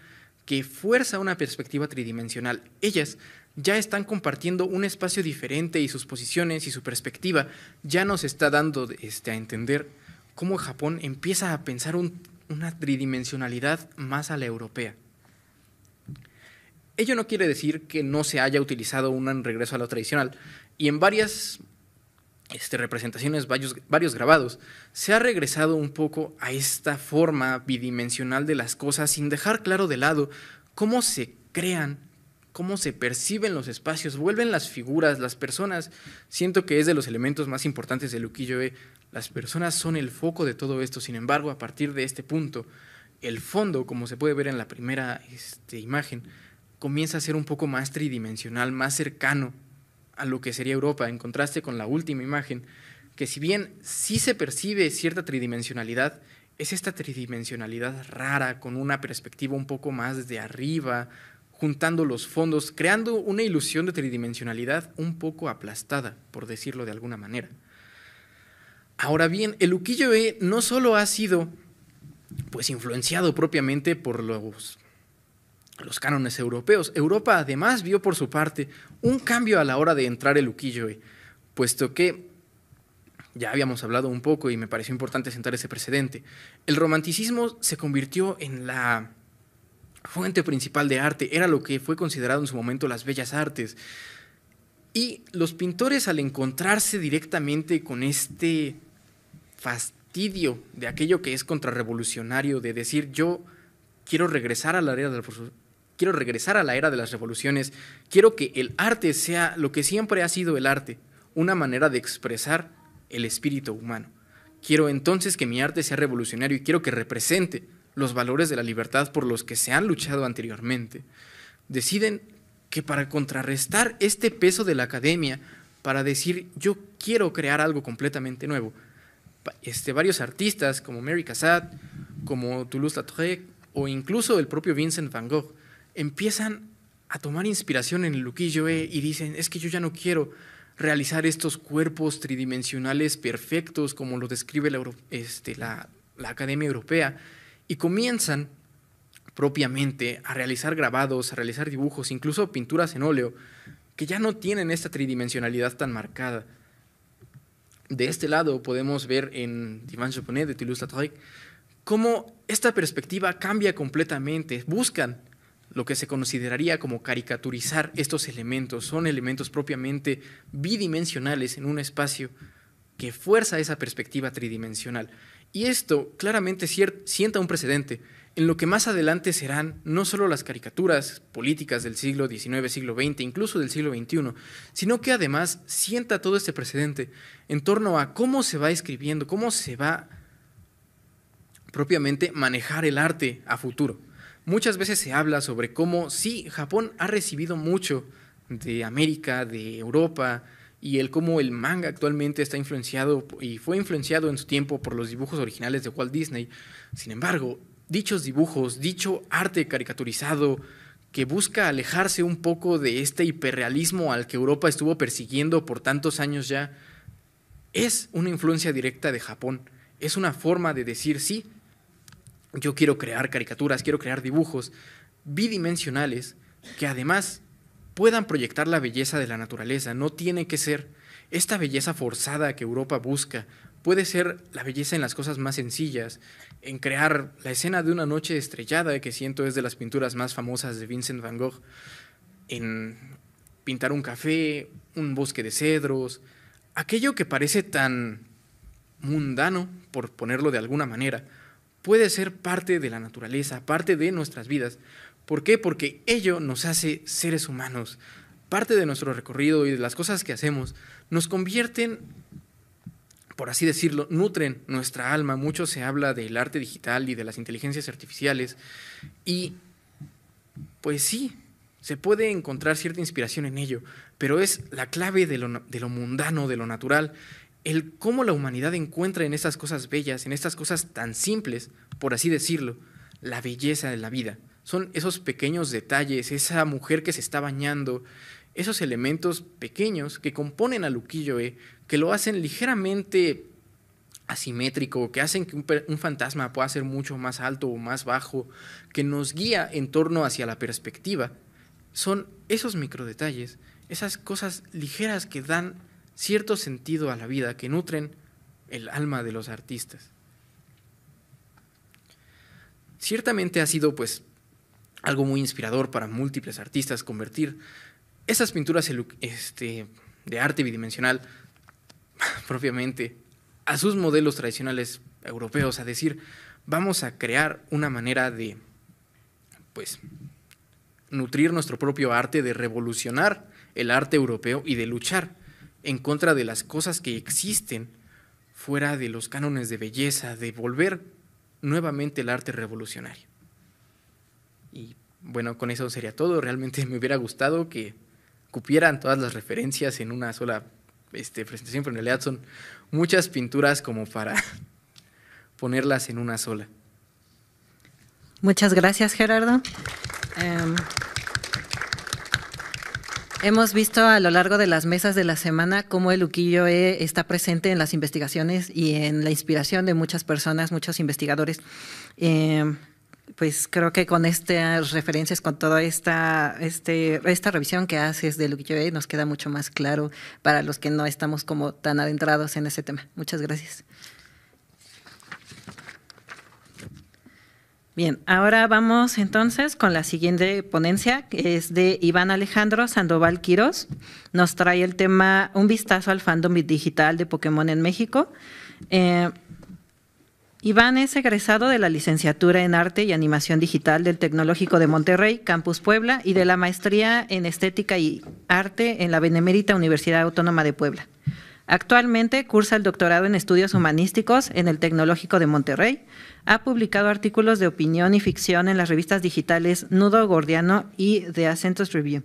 C: que fuerza una perspectiva tridimensional. Ellas ya están compartiendo un espacio diferente y sus posiciones y su perspectiva ya nos está dando este, a entender cómo Japón empieza a pensar una tridimensionalidad más a la europea. Ello no quiere decir que no se haya utilizado un regreso a lo tradicional, y en varias este, representaciones, varios, varios grabados, se ha regresado un poco a esta forma bidimensional de las cosas sin dejar claro de lado cómo se crean, cómo se perciben los espacios, vuelven las figuras, las personas. Siento que es de los elementos más importantes de Luquilloe. Eh. Las personas son el foco de todo esto, sin embargo, a partir de este punto, el fondo, como se puede ver en la primera este, imagen, comienza a ser un poco más tridimensional, más cercano a lo que sería Europa, en contraste con la última imagen, que si bien sí se percibe cierta tridimensionalidad, es esta tridimensionalidad rara, con una perspectiva un poco más de arriba, juntando los fondos, creando una ilusión de tridimensionalidad un poco aplastada, por decirlo de alguna manera. Ahora bien, el uquillo e no solo ha sido pues influenciado propiamente por los los cánones europeos. Europa además vio por su parte un cambio a la hora de entrar el ukiyo eh, puesto que ya habíamos hablado un poco y me pareció importante sentar ese precedente. El romanticismo se convirtió en la fuente principal de arte, era lo que fue considerado en su momento las bellas artes. Y los pintores al encontrarse directamente con este fastidio de aquello que es contrarrevolucionario, de decir yo quiero regresar a la era del quiero regresar a la era de las revoluciones, quiero que el arte sea lo que siempre ha sido el arte, una manera de expresar el espíritu humano. Quiero entonces que mi arte sea revolucionario y quiero que represente los valores de la libertad por los que se han luchado anteriormente. Deciden que para contrarrestar este peso de la academia, para decir yo quiero crear algo completamente nuevo, este, varios artistas como Mary Cassatt, como Toulouse-Lautrec o incluso el propio Vincent van Gogh empiezan a tomar inspiración en el Luquillo y dicen, es que yo ya no quiero realizar estos cuerpos tridimensionales perfectos como lo describe este, la, Academia Europea, y comienzan propiamente a realizar grabados, a realizar dibujos, incluso pinturas en óleo, que ya no tienen esta tridimensionalidad tan marcada. De este lado podemos ver en Divan Japonais de Toulouse-Lautrec cómo esta perspectiva cambia completamente. Buscan lo que se consideraría como caricaturizar estos elementos. Son elementos propiamente bidimensionales en un espacio que fuerza esa perspectiva tridimensional. Y esto claramente sienta un precedente en lo que más adelante serán no solo las caricaturas políticas del siglo XIX, siglo XX, incluso del siglo XXI, sino que además sienta todo este precedente en torno a cómo se va escribiendo, cómo se va propiamente manejar el arte a futuro muchas veces se habla sobre cómo sí, Japón ha recibido mucho de América, de Europa, y el cómo el manga actualmente está influenciado y fue influenciado en su tiempo por los dibujos originales de Walt Disney. Sin embargo, dichos dibujos, dicho arte caricaturizado que busca alejarse un poco de este hiperrealismo al que Europa estuvo persiguiendo por tantos años ya, es una influencia directa de Japón. Es una forma de decir, sí, yo quiero crear caricaturas, quiero crear dibujos bidimensionales que además puedan proyectar la belleza de la naturaleza. No tiene que ser esta belleza forzada que Europa busca. Puede ser la belleza en las cosas más sencillas, en crear la escena de una noche estrellada que siento es de las pinturas más famosas de Vincent van Gogh, en pintar un café, un bosque de cedros, aquello que parece tan mundano, por ponerlo de alguna manera, puede ser parte de la naturaleza, parte de nuestras vidas. ¿Por qué? Porque ello nos hace seres humanos. Parte de nuestro recorrido y de las cosas que hacemos nos convierten, por así decirlo, nutren nuestra alma. Mucho se habla del arte digital y de las inteligencias artificiales. Y pues sí, se puede encontrar cierta inspiración en ello, pero es la clave de lo, de lo mundano, de lo natural el cómo la humanidad encuentra en estas cosas bellas, en estas cosas tan simples, por así decirlo, la belleza de la vida. Son esos pequeños detalles, esa mujer que se está bañando, esos elementos pequeños que componen a Luquillo eh, que lo hacen ligeramente asimétrico, que hacen que un, un, fantasma pueda ser mucho más alto o más bajo, que nos guía en torno hacia la perspectiva, son esos microdetalles, esas cosas ligeras que dan cierto sentido a la vida que nutren el alma de los artistas. Ciertamente ha sido pues algo muy inspirador para múltiples artistas convertir esas pinturas este, de arte bidimensional [LAUGHS] propiamente a sus modelos tradicionales europeos, a decir, vamos a crear una manera de pues nutrir nuestro propio arte, de revolucionar el arte europeo y de luchar en contra de las cosas que existen fuera de los cánones de belleza, de volver nuevamente el arte revolucionario. Y bueno, con eso sería todo. Realmente [LAUGHS] me hubiera gustado que cupieran todas las referencias en una sola este, presentación, pero en realidad son muchas pinturas como para [LAUGHS] ponerlas en una sola.
A: Muchas gracias, Gerardo. Em, Hemos visto a lo largo de las mesas de la semana cómo el Uquillo eh, está presente en las investigaciones y en la inspiración de muchas personas, muchos investigadores. Em, pues creo que con estas referencias, con toda esta, este, esta revisión que haces de e nos queda mucho más claro para los que no estamos como tan adentrados en ese tema. Muchas gracias. Bien, ahora vamos entonces con la siguiente ponencia, que es de Iván Alejandro Sandoval Quiroz. Nos trae el tema Un vistazo al fandom digital de Pokémon en México. Eh, Iván es egresado de la licenciatura en Arte y Animación Digital del Tecnológico de Monterrey, Campus Puebla, y de la maestría en Estética y Arte en la Benemérita Universidad Autónoma de Puebla. Actualmente cursa el doctorado en Estudios Humanísticos en el Tecnológico de Monterrey ha publicado artículos de opinión y ficción en las revistas digitales Nudo Gordiano y The Acentos Review.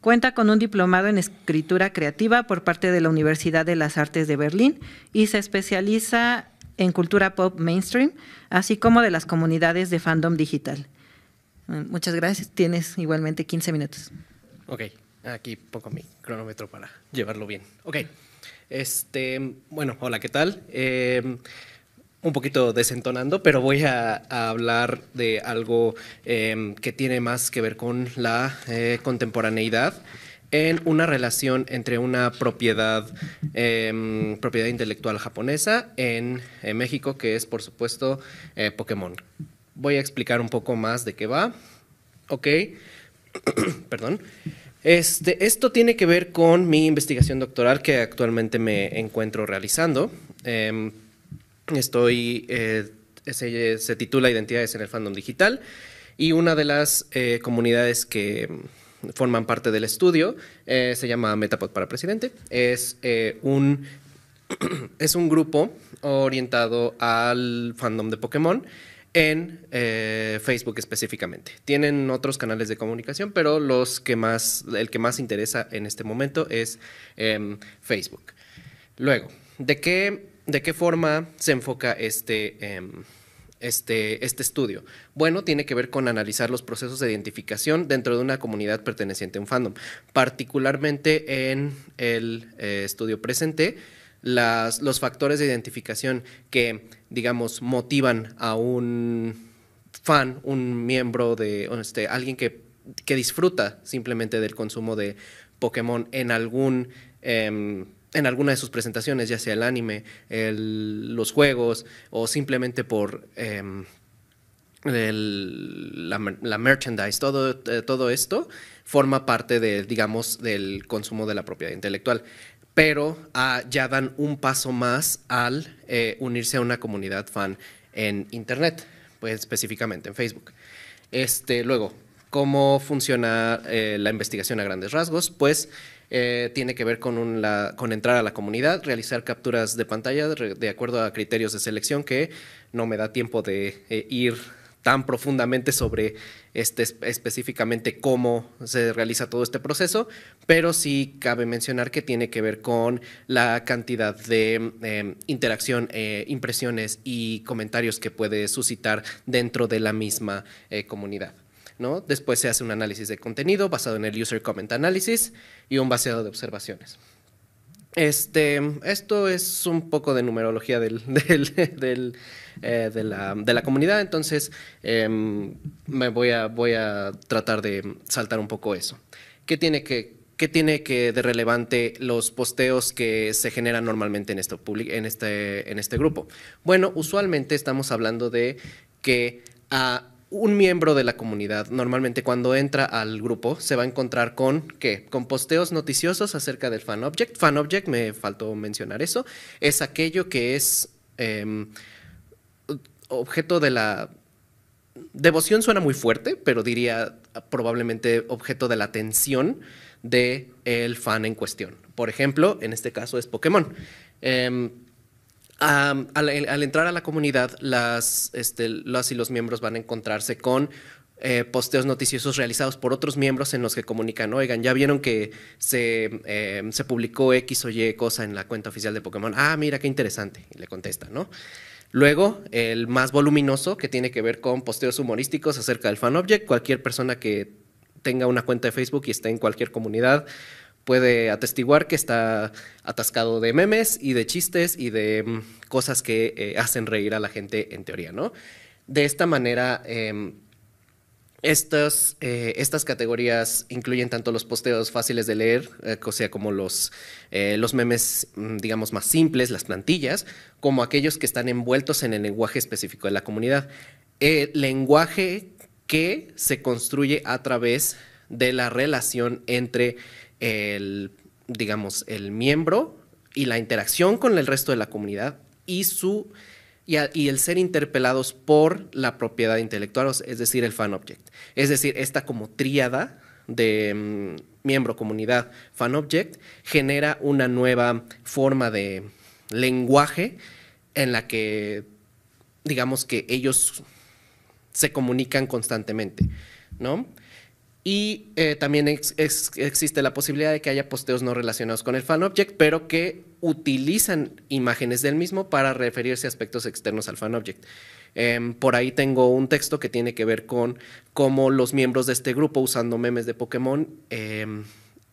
A: Cuenta con un diplomado en escritura creativa por parte de la Universidad de las Artes de Berlín y se especializa en cultura pop mainstream, así como de las comunidades de fandom digital. Mm, muchas gracias. Tienes igualmente 15 minutos.
D: Ok, aquí pongo mi cronómetro para llevarlo bien. Ok, este, bueno, hola, ¿qué tal? Eh, un poquito desentonando, pero voy a, hablar de algo em, que tiene más que ver con la eh, contemporaneidad en una relación entre una propiedad, em, propiedad intelectual japonesa en, México, que es por supuesto eh, Pokémon. Voy a explicar un poco más de qué va. Ok, [CLEARS THROAT] perdón. Este, esto tiene que ver con mi investigación doctoral que actualmente me encuentro realizando. Em, Estoy, eh, se, titula Identidades en el Fandom Digital y una de las eh, comunidades que forman parte del estudio eh, se llama Metapod para Presidente. Es, un, [CLEARS THROAT] es un grupo orientado al fandom de Pokémon en Facebook específicamente. Tienen otros canales de comunicación, pero los que más, el que más interesa en este momento es em, Facebook. Luego, ¿de qué ¿De qué forma se enfoca este, em, este, este estudio? Bueno, tiene que ver con analizar los procesos de identificación dentro de una comunidad perteneciente a un fandom. Particularmente en el eh, estudio presente, los factores de identificación que, digamos, motivan a un fan, un miembro de, este, alguien que, disfruta simplemente del consumo de Pokémon en algún... Em, en alguna de sus presentaciones, ya sea el anime, los juegos o simplemente por em, la, merchandise, todo, eh, todo esto forma parte de, digamos, del consumo de la propiedad intelectual. Pero ah, ya dan un paso más al eh, unirse a una comunidad fan en Internet, pues específicamente en Facebook. Este, luego, ¿cómo funciona eh, la investigación a grandes rasgos? Pues eh, tiene que ver con, con entrar a la comunidad, realizar capturas de pantalla de, acuerdo a criterios de selección que no me da tiempo de eh, ir tan profundamente sobre este, específicamente cómo se realiza todo este proceso, pero sí cabe mencionar que tiene que ver con la cantidad de em, interacción, eh, impresiones y comentarios que puede suscitar dentro de la misma comunidad. Después se hace un análisis de contenido basado en el User Comment Analysis y un baseado de observaciones. Este, esto es un poco de numerología [LAUGHS] eh, de, la, comunidad, entonces em, me voy a, voy a tratar de saltar un poco eso. ¿Qué tiene que, qué tiene que de relevante los posteos que se generan normalmente en, esto, en, este, en este grupo? Bueno, usualmente estamos hablando de que a un miembro de la comunidad normalmente cuando entra al grupo se va a encontrar con qué? Con posteos noticiosos acerca del fan object. Fan object, me faltó mencionar eso, es aquello que es em, objeto de la... Devoción suena muy fuerte, pero diría probablemente objeto de la atención del el fan en cuestión. Por ejemplo, en este caso es Pokémon. Em, al, entrar a la comunidad, este, las, y los miembros van a encontrarse con eh, posteos noticiosos realizados por otros miembros en los que comunican, oigan, ya vieron que em, se, publicó X o Y cosa en la cuenta oficial de Pokémon, ah, mira, qué interesante, y le contesta, ¿no? Luego, el más voluminoso, que tiene que ver con posteos humorísticos acerca del fan object, cualquier persona que tenga una cuenta de Facebook y esté en cualquier comunidad, puede atestiguar que está atascado de memes y de chistes y de mm, cosas que eh, hacen reír a la gente en teoría, ¿no? De esta manera, em, estas, eh, estas categorías incluyen tanto los posteos fáciles de leer, eh, o sea, como los, los memes, mm, digamos, más simples, las plantillas, como aquellos que están envueltos en el lenguaje específico de la comunidad. El lenguaje que se construye a través de la relación entre el, digamos, el miembro y la interacción con el resto de la comunidad y su y, el ser interpelados por la propiedad intelectual, es decir, el fan object. Es decir, esta como tríada de mm, miembro, comunidad, fan object, genera una nueva forma de lenguaje en la que, digamos que ellos se comunican constantemente, ¿no? Y eh, también existe la posibilidad de que haya posteos no relacionados con el fan object, pero que utilizan imágenes del mismo para referirse a aspectos externos al fan object. Em, por ahí tengo un texto que tiene que ver con cómo los miembros de este grupo usando memes de Pokémon em,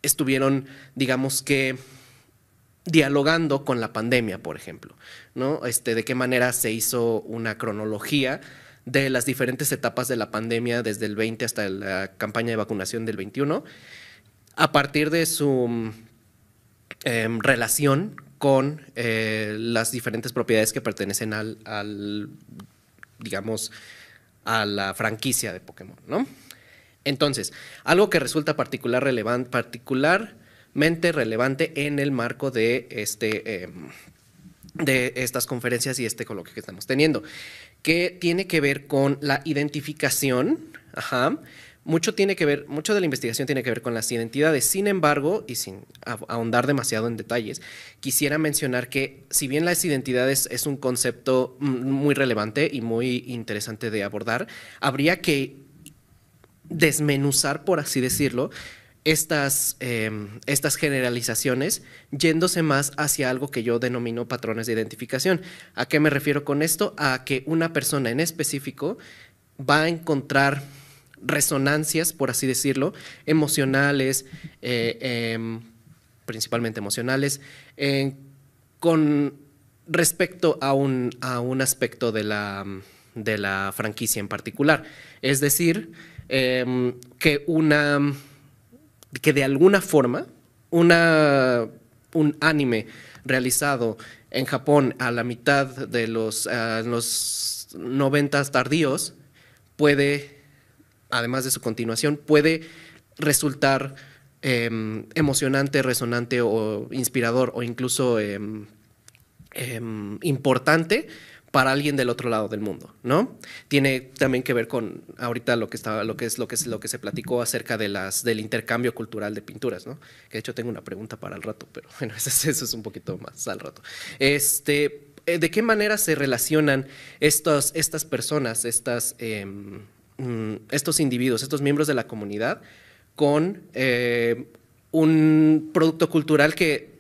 D: estuvieron, digamos que, dialogando con la pandemia, por ejemplo, ¿no? Este, de qué manera se hizo una cronología de las diferentes etapas de la pandemia, desde el 20 hasta la campaña de vacunación del 21, a partir de su em, relación con eh, las diferentes propiedades que pertenecen al, digamos, a la franquicia de Pokémon, ¿no? Entonces, algo que resulta particular particularmente relevante en el marco de, este, em, de estas conferencias y este coloquio que estamos teniendo que tiene que ver con la identificación. Mucho tiene que ver, mucho de la investigación tiene que ver con las identidades. Sin embargo, y sin ahondar demasiado en detalles, quisiera mencionar que si bien las identidades es un concepto muy relevante y muy interesante de abordar, habría que desmenuzar, por así decirlo, estas, em, estas generalizaciones yéndose más hacia algo que yo denomino patrones de identificación. ¿A qué me refiero con esto? A que una persona en específico va a encontrar resonancias, por así decirlo, emocionales, eh, em, principalmente emocionales, con respecto a un, a un aspecto de la, de la franquicia en particular. Es decir, em, que una que de alguna forma un anime realizado en Japón a la mitad de los, eh, noventas tardíos puede, además de su continuación, puede resultar em, emocionante, resonante o inspirador o incluso em, em, importante para alguien del otro lado del mundo, ¿no? Tiene también que ver con ahorita lo que estaba, lo que es lo que es lo que se platicó acerca de las del intercambio cultural de pinturas, ¿no? Que de hecho tengo una pregunta para el rato, pero [LAUGHS] bueno, eso, es un poquito más al rato. Este, eh, ¿de qué manera se relacionan estas personas, estas, em, mm, estos individuos, estos miembros de la comunidad con eh, un producto cultural que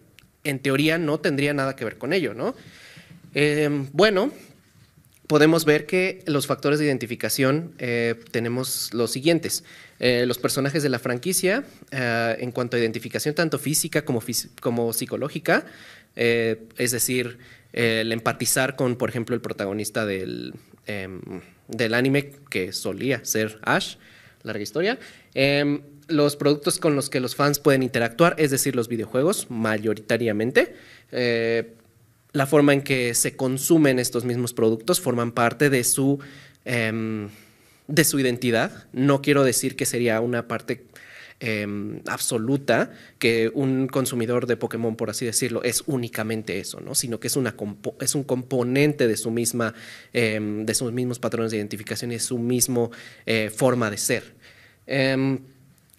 D: en teoría no tendría nada que ver con ello, ¿no? Em, bueno, podemos ver que los factores de identificación eh, tenemos los siguientes. Eh, los personajes de la franquicia, eh, en cuanto a identificación tanto física como, psicológica, es decir, el empatizar con, por ejemplo, el protagonista del, em, anime que solía ser Ash, larga historia. Em, los productos con los que los fans pueden interactuar, es decir, los videojuegos, mayoritariamente la forma en que se consumen estos mismos productos forman parte de su, em, de su identidad. No quiero decir que sería una parte em, absoluta que un consumidor de Pokémon, por así decirlo, es únicamente eso, ¿no? sino que es, una es un componente de, su misma, em, de sus mismos patrones de identificación y de su misma eh, forma de ser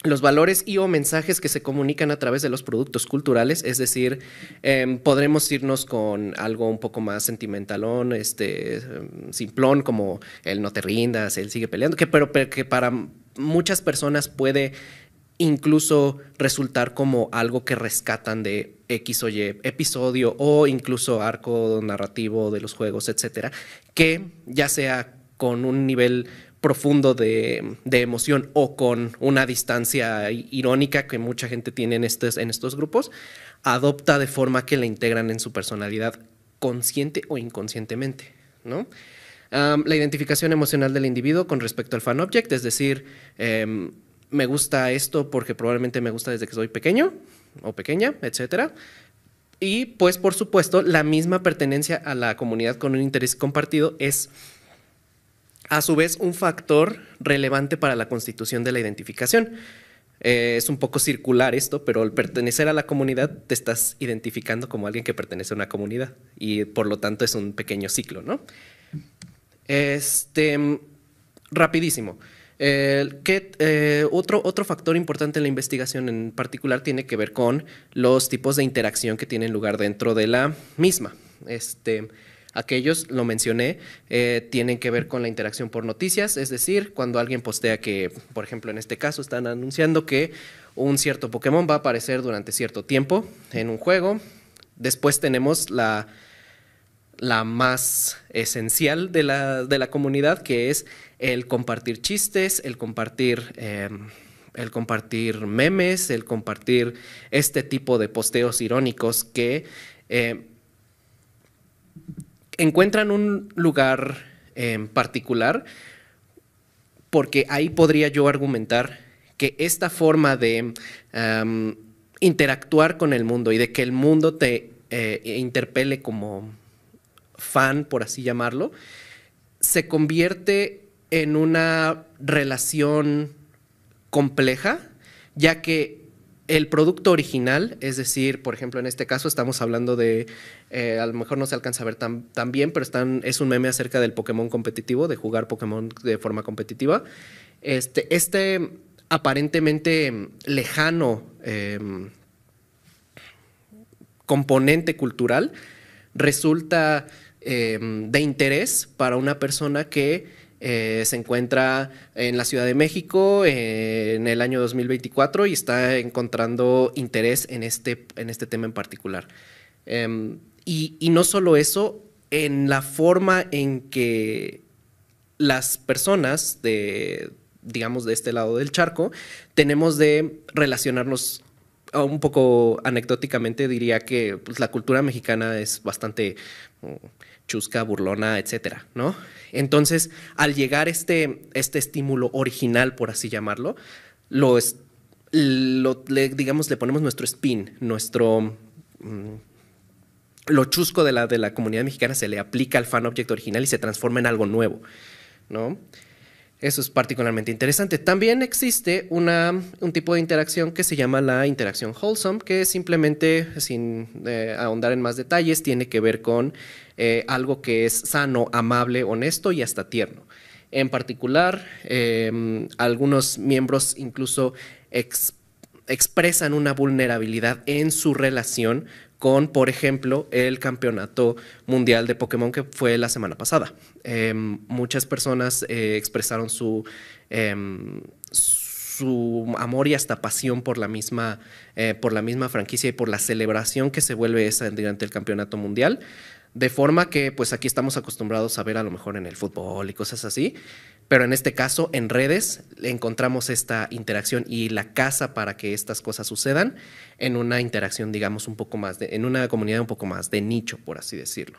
D: los valores y o mensajes que se comunican a través de los productos culturales, es decir, em, podremos irnos con algo un poco más sentimentalón, este, em, simplón, como el no te rindas, él sigue peleando, que, pero, que para muchas personas puede incluso resultar como algo que rescatan de X o Y episodio o incluso arco narrativo de los juegos, etcétera, que ya sea con un nivel profundo de, emoción o con una distancia irónica que mucha gente tiene en estos, en estos grupos, adopta de forma que la integran en su personalidad consciente o inconscientemente. ¿no? la identificación emocional del individuo con respecto al fan object, es decir, em, me gusta esto porque probablemente me gusta desde que soy pequeño o pequeña, etc. Y pues por supuesto, la misma pertenencia a la comunidad con un interés compartido es a su vez un factor relevante para la constitución de la identificación. Eh, es un poco circular esto, pero al pertenecer a la comunidad te estás identificando como alguien que pertenece a una comunidad y por lo tanto es un pequeño ciclo, ¿no? Este, rapidísimo. Eh, otro, otro factor importante en la investigación en particular tiene que ver con los tipos de interacción que tienen lugar dentro de la misma. Este, Aquellos, lo mencioné, eh, tienen que ver con la interacción por noticias, es decir, cuando alguien postea que, por ejemplo, en este caso están anunciando que un cierto Pokémon va a aparecer durante cierto tiempo en un juego. Después tenemos la, la más esencial de la, comunidad, que es el compartir chistes, el compartir... Em, el compartir memes, el compartir este tipo de posteos irónicos que eh, encuentran un lugar en eh, particular porque ahí podría yo argumentar que esta forma de interactuar con el mundo y de que el mundo te eh, interpele como fan, por así llamarlo, se convierte en una relación compleja, ya que el producto original, es decir, por ejemplo, en este caso estamos hablando de, eh, a lo mejor no se alcanza a ver tan, bien, pero es un meme acerca del Pokémon competitivo, de jugar Pokémon de forma competitiva. Este, este aparentemente lejano em, componente cultural resulta em, de interés para una persona que eh, se encuentra en la Ciudad de México eh, en el año 2024 y está encontrando interés en este, en este tema en particular. Em, y, no solo eso, en la forma en que las personas de, digamos, de este lado del charco, tenemos de relacionarnos ah, un poco anecdóticamente diría que pues, la cultura mexicana es bastante mm, chusca, burlona, etcétera, ¿no? Entonces, al llegar este, este estímulo original, por así llamarlo, lo, le, digamos, le ponemos nuestro spin, nuestro. Mm, lo chusco de la, de la comunidad mexicana se le aplica al fan object original y se transforma en algo nuevo, ¿no? Eso es particularmente interesante. También existe una, un tipo de interacción que se llama la interacción wholesome, que simplemente, sin eh, ahondar en más detalles, tiene que ver con eh, algo que es sano, amable, honesto y hasta tierno. En particular, em, algunos miembros incluso expresan una vulnerabilidad en su relación con, por ejemplo, el campeonato mundial de Pokémon que fue la semana pasada. Em, muchas personas eh, expresaron su, em, su amor y hasta pasión por la, misma, eh, por la misma franquicia y por la celebración que se vuelve esa durante el campeonato mundial de forma que pues aquí estamos acostumbrados a ver a lo mejor en el fútbol y cosas así, pero en este caso en redes encontramos esta interacción y la casa para que estas cosas sucedan en una interacción digamos un poco más, de, en una comunidad un poco más de nicho, por así decirlo.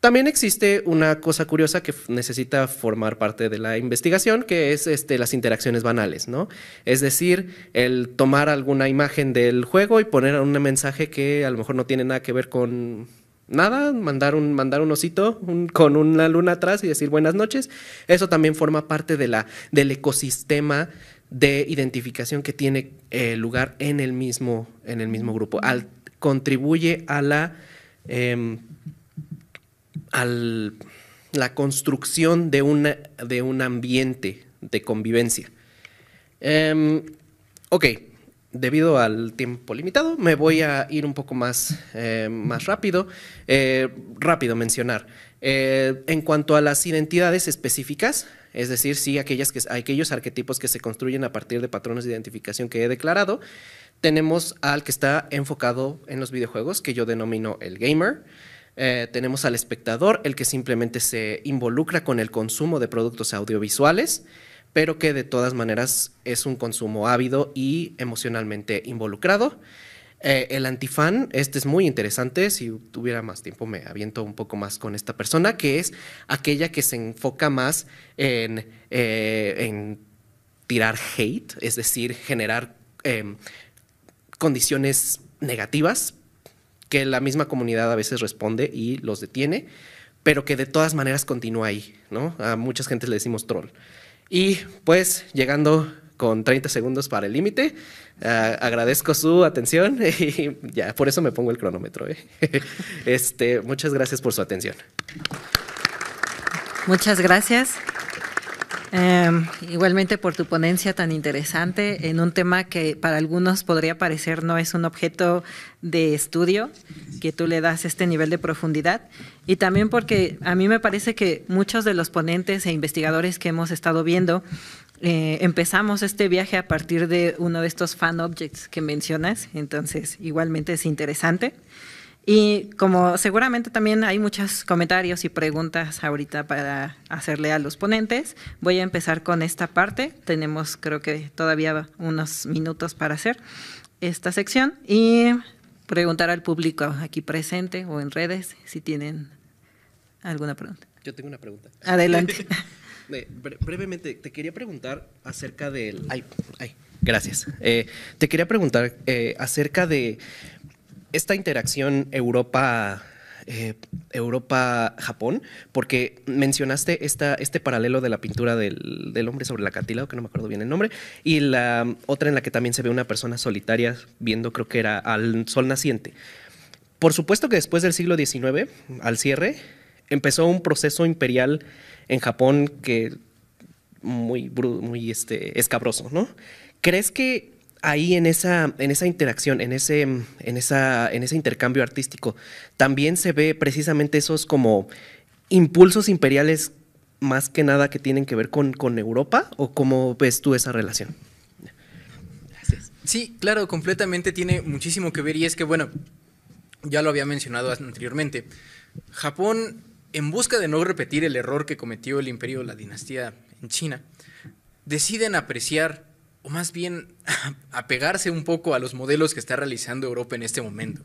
D: También existe una cosa curiosa que necesita formar parte de la investigación, que es este, las interacciones banales, ¿no? Es decir, el tomar alguna imagen del juego y poner un mensaje que a lo mejor no tiene nada que ver con nada, mandar un, osito con una luna atrás y decir buenas noches. Eso también forma parte de la, del ecosistema de identificación que tiene eh, lugar en el mismo, en el mismo grupo. contribuye a la, em, la construcción de, de un ambiente de convivencia. Em, ok debido al tiempo limitado, me voy a ir un poco más, eh, más rápido. Eh, rápido mencionar. Eh, en cuanto a las identidades específicas, es decir, sí, aquellas que, aquellos arquetipos que se construyen a partir de patrones de identificación que he declarado, tenemos al que está enfocado en los videojuegos, que yo denomino el gamer. tenemos al espectador, el que simplemente se involucra con el consumo de productos audiovisuales pero que de todas maneras es un consumo ávido y emocionalmente involucrado. Eh, el antifan, este es muy interesante, si tuviera más tiempo me aviento un poco más con esta persona, que es aquella que se enfoca más en, eh, tirar hate, es decir, generar em, condiciones negativas que la misma comunidad a veces responde y los detiene, pero que de todas maneras continúa ahí, A muchas gentes le decimos troll. Y pues llegando con 30 segundos para el límite, ah, agradezco su atención [LAUGHS] y ya, por eso me pongo el cronómetro. ¿eh? [LAUGHS] este, muchas gracias por su atención.
A: Muchas gracias. Em, igualmente por tu ponencia tan interesante en un tema que para algunos podría parecer no es un objeto de estudio, que tú le das este nivel de profundidad, y también porque a mí me parece que muchos de los ponentes e investigadores que hemos estado viendo eh, empezamos este viaje a partir de uno de estos fan objects que mencionas, entonces igualmente es interesante. Y como seguramente también hay muchos comentarios y preguntas ahorita para hacerle a los ponentes, voy a empezar con esta parte. Tenemos creo que todavía unos minutos para hacer esta sección y preguntar al público aquí presente o en redes si tienen alguna pregunta. Yo tengo una pregunta. Adelante.
D: [LAUGHS] brevemente, te quería preguntar acerca del... Ay, ay gracias. Eh, te quería preguntar eh, acerca de esta interacción Europa... Eh, japón porque mencionaste este paralelo de la pintura del, hombre sobre la acantilado, que no me acuerdo bien el nombre, y la otra en la que también se ve una persona solitaria viendo, creo que era al sol naciente. Por supuesto que después del siglo XIX, al cierre, empezó un proceso imperial en Japón que muy, muy este, escabroso, ¿no? ¿Crees que ahí en esa, en esa interacción, en ese, mm, en, esa, en ese intercambio artístico, también se ve precisamente esos como impulsos imperiales más que nada que tienen que ver con, con Europa o cómo ves tú esa relación?
C: Sí, claro, completamente tiene muchísimo que ver y es que, bueno, ya lo había mencionado anteriormente, Japón, en busca de no repetir el error que cometió el imperio, la dinastía en China, deciden apreciar o más bien [LAUGHS] apegarse un poco a los modelos que está realizando Europa en este momento.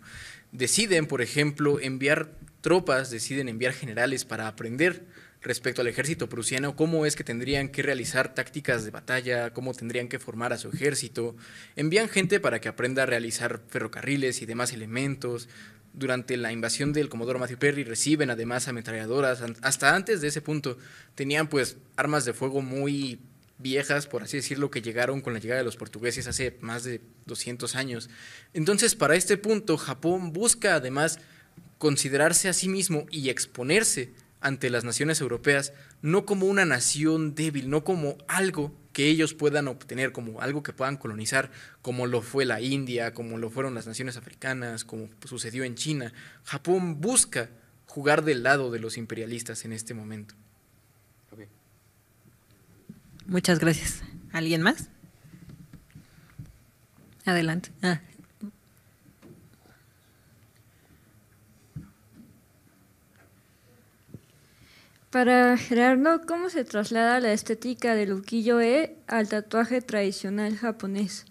C: Deciden, por ejemplo, enviar tropas, deciden enviar generales para aprender respecto al ejército prusiano, cómo es que tendrían que realizar tácticas de batalla, cómo tendrían que formar a su ejército. Envían gente para que aprenda a realizar ferrocarriles y demás elementos. Durante la invasión del Comodoro Matthew Perry reciben además ametralladoras. Hasta antes de ese punto tenían pues armas de fuego muy viejas, por así decirlo, que llegaron con la llegada de los portugueses hace más de 200 años. Entonces, para este punto, Japón busca además considerarse a sí mismo y exponerse ante las naciones europeas no como una nación débil, no como algo que ellos puedan obtener, como algo que puedan colonizar, como lo fue la India, como lo fueron las naciones africanas, como sucedió en China. Japón busca jugar del lado de los imperialistas en este momento.
A: Muchas gracias. ¿Alguien más? Adelante. Ah. Para Gerardo, ¿cómo se traslada la estética del ukiyo-e al tatuaje tradicional japonés?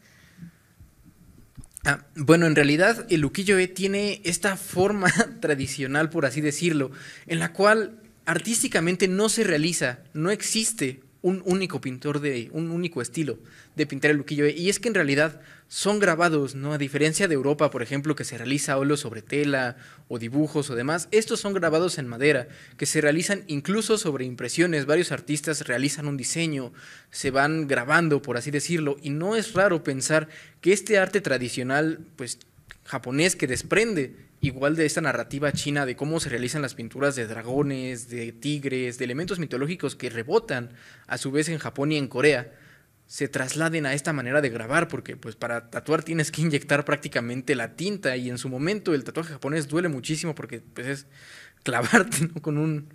C: Ah, bueno, en realidad el ukiyo-e tiene esta forma [LAUGHS] tradicional, por así decirlo, en la cual artísticamente no se realiza, no existe, un único pintor de un único estilo de pintar el Luquillo. Y es que en realidad son grabados, ¿no? A diferencia de Europa, por ejemplo, que se realiza óleo sobre tela o dibujos o demás, estos son grabados en madera, que se realizan incluso sobre impresiones. Varios artistas realizan un diseño, se van grabando, por así decirlo, y no es raro pensar que este arte tradicional, pues japonés que desprende igual de esta narrativa china de cómo se realizan las pinturas de dragones, de tigres, de elementos mitológicos que rebotan a su vez en Japón y en Corea, se trasladen a esta manera de grabar, porque pues para tatuar tienes que inyectar prácticamente la tinta y en su momento el tatuaje japonés duele muchísimo porque pues es clavarte con un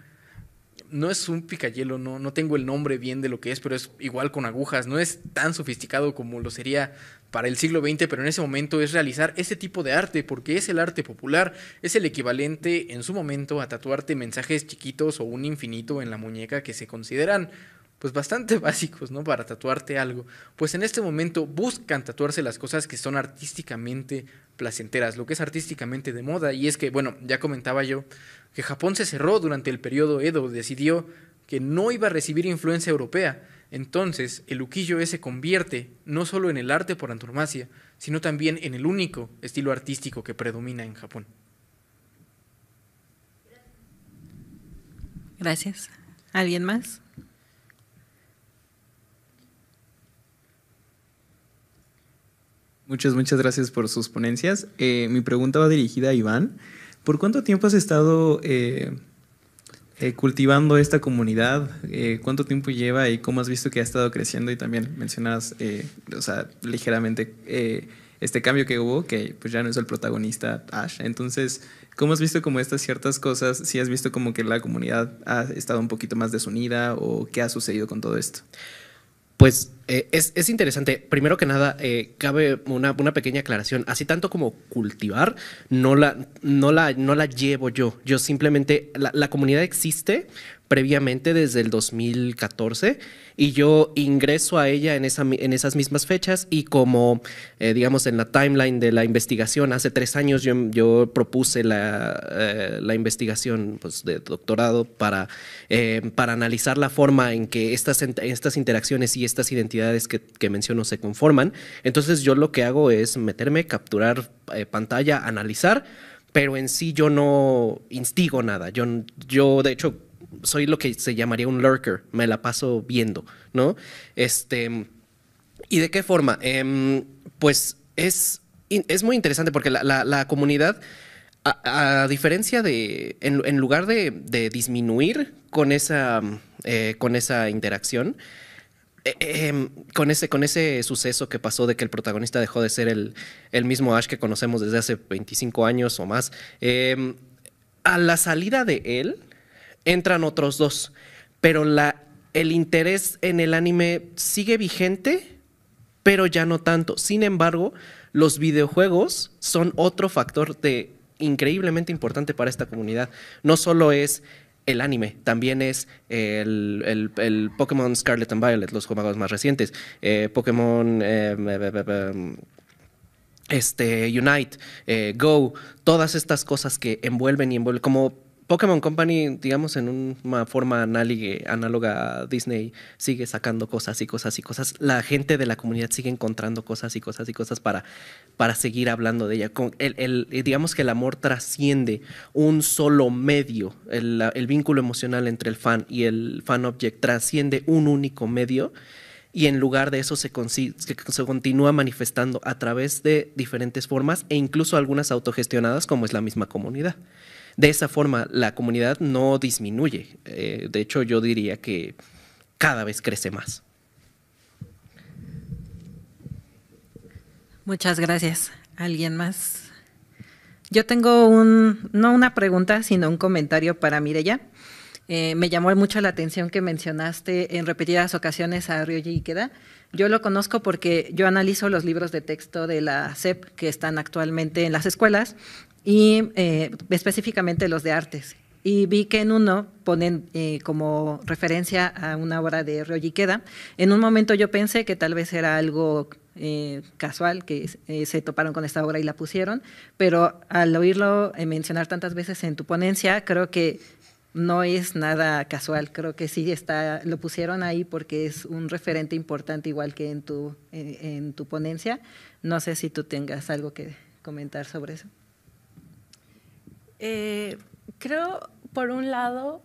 C: no es un picayelo, no, no tengo el nombre bien de lo que es, pero es igual con agujas, no es tan sofisticado como lo sería para el siglo XX, pero en ese momento es realizar ese tipo de arte, porque es el arte popular, es el equivalente en su momento a tatuarte mensajes chiquitos o un infinito en la muñeca que se consideran pues bastante [LAUGHS] básicos, ¿no? Para tatuarte algo. Pues en este momento buscan tatuarse las cosas que son artísticamente placenteras, lo que es artísticamente de moda. Y es que, bueno, ya comentaba yo que Japón se cerró durante el periodo Edo, decidió que no iba a recibir influencia europea. Entonces, el ukiyo-e se convierte no solo en el arte por antonomasia, sino también en el único estilo artístico que predomina en Japón.
A: Gracias. ¿Alguien más?
C: Muchas, muchas gracias por sus ponencias. Eh, mi pregunta va dirigida a
D: Iván. ¿Por cuánto tiempo has estado eh, eh, cultivando esta comunidad? Eh, ¿Cuánto tiempo lleva y cómo has visto que ha estado creciendo? Y también mencionas, sea, ligeramente este cambio que hubo, que pues, ya no es el protagonista Ash. Entonces, ¿cómo has visto como estas ciertas cosas? ¿Si has visto como que la comunidad ha estado un poquito más desunida o qué ha sucedido con todo esto? Pues eh, es, interesante. Primero que nada, eh, cabe una, pequeña aclaración. Así tanto como cultivar, no la, no la, no la llevo yo. Yo simplemente, la, la comunidad existe previamente desde el 2014 y yo ingreso a ella en, esas mismas fechas y como, eh, digamos, en la timeline de la investigación, hace tres años yo, propuse eh, la, investigación pues, de doctorado para, eh, para analizar la forma en que estas, estas interacciones y estas identidades que, que menciono se conforman. Entonces yo lo que hago es meterme, capturar pantalla, analizar, pero en sí yo no instigo nada. Yo, yo de hecho, soy lo que se llamaría un lurker, me la paso viendo, ¿no? Este, ¿Y de qué forma? Em, pues es, muy interesante porque la, comunidad... A, diferencia de, en, lugar de, disminuir con esa, eh, con esa interacción, eh, em, con, ese, con ese suceso que pasó de que el protagonista dejó de ser el, el mismo Ash que conocemos desde hace 25 años o más, em, a la salida de él, entran otros dos. Pero el interés en el anime sigue vigente, pero ya no tanto. Sin embargo, los videojuegos son otro factor de increíblemente importante para esta comunidad. No solo es el anime, también es el, Pokémon Scarlet and Violet, los juegos más recientes, eh, Pokémon em, em, em, este, Unite, eh, Go, todas estas cosas que envuelven y envuelven, como Pokémon Company, digamos, en una forma análoga a Disney, sigue sacando cosas y cosas y cosas. La gente de la comunidad sigue encontrando cosas y cosas y cosas para, para seguir hablando de ella. Eh, digamos que el amor trasciende un solo medio. El, vínculo emocional entre el fan y el fan object trasciende un único medio y en lugar de eso se, se, continúa manifestando a través de diferentes formas e incluso algunas autogestionadas como es la misma comunidad. De esa forma, la comunidad no disminuye. Eh, de hecho, yo diría que cada vez crece más.
A: Muchas gracias. ¿Alguien más? Yo tengo no una pregunta, sino un comentario para Mireya. Eh, me llamó mucho la atención que mencionaste en repetidas ocasiones a Ryoji Ikeda. Yo lo conozco porque yo analizo los libros de texto de la SEP que están actualmente en las escuelas y eh, específicamente los de artes. Y vi que en uno ponen eh, como referencia a una obra de Ryoji queda En un momento yo pensé que tal vez era algo eh, casual, que se toparon con esta obra y la pusieron, pero al oírlo mencionar tantas veces en tu ponencia, creo que no es nada casual, creo que sí está, lo pusieron ahí porque es un referente importante igual que en tu, en tu ponencia. No sé si tú tengas algo que comentar sobre eso.
B: Eh, creo, por un lado,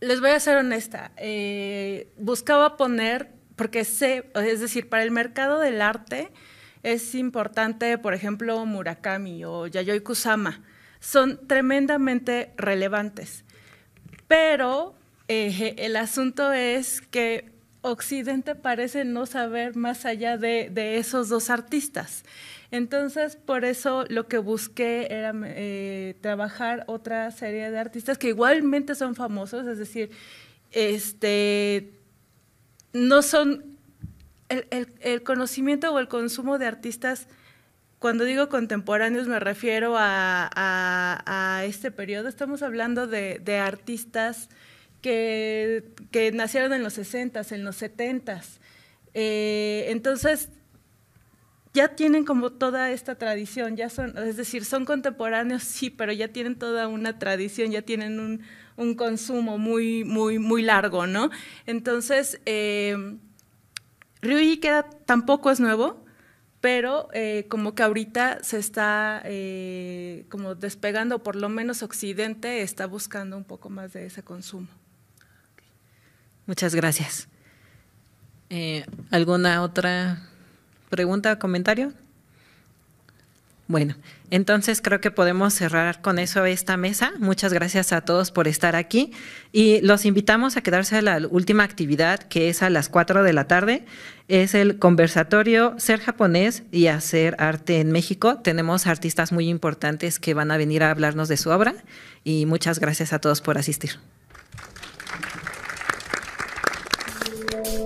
B: les voy a ser honesta, eh, buscaba poner, porque sé, es decir, para el mercado del arte es importante, por ejemplo, Murakami o Yayoi Kusama, son tremendamente relevantes, pero eh, el asunto es que Occidente parece no saber más allá de, esos dos artistas. Entonces, por eso lo que busqué era eh, trabajar otra serie de artistas que igualmente son famosos, es decir, este, no son el, conocimiento o el consumo de artistas. Cuando digo contemporáneos me refiero a, este periodo. Estamos hablando de artistas que, nacieron en los 60s, en los 70s. Eh, entonces, ya tienen como toda esta tradición, ya son, es decir, son contemporáneos, sí, pero ya tienen toda una tradición, ya tienen un, consumo muy, muy, muy largo, ¿no? Entonces, eh, Ryuji queda tampoco es nuevo, pero eh, como que ahorita se está eh, como despegando, por lo menos Occidente está buscando un poco más de ese consumo.
A: Muchas gracias. Eh, ¿Alguna otra pregunta o comentario? Bueno, entonces creo que podemos cerrar con eso esta mesa. Muchas gracias a todos por estar aquí y los invitamos a quedarse a la última actividad que es a las 4 de la tarde. Es el conversatorio Ser japonés y hacer arte en México. Tenemos artistas muy importantes que van a venir a hablarnos de su obra y muchas gracias a todos por asistir. Thank you.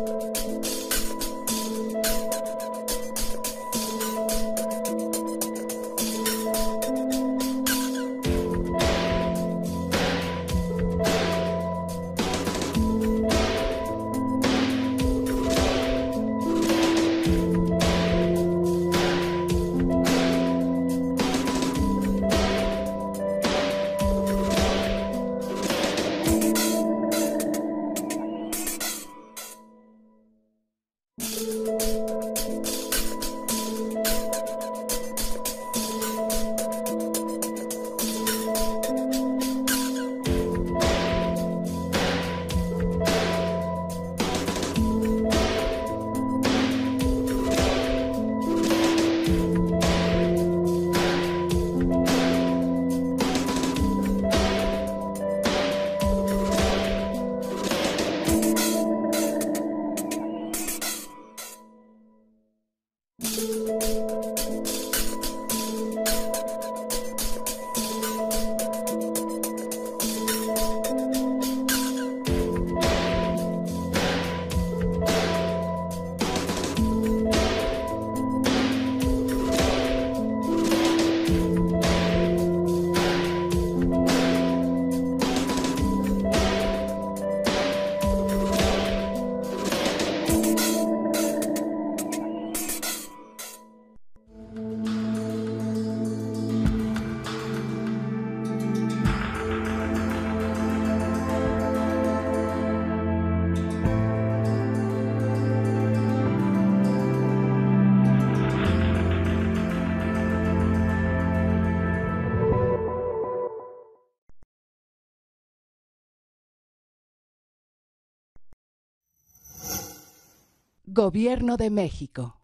B: Gobierno de México.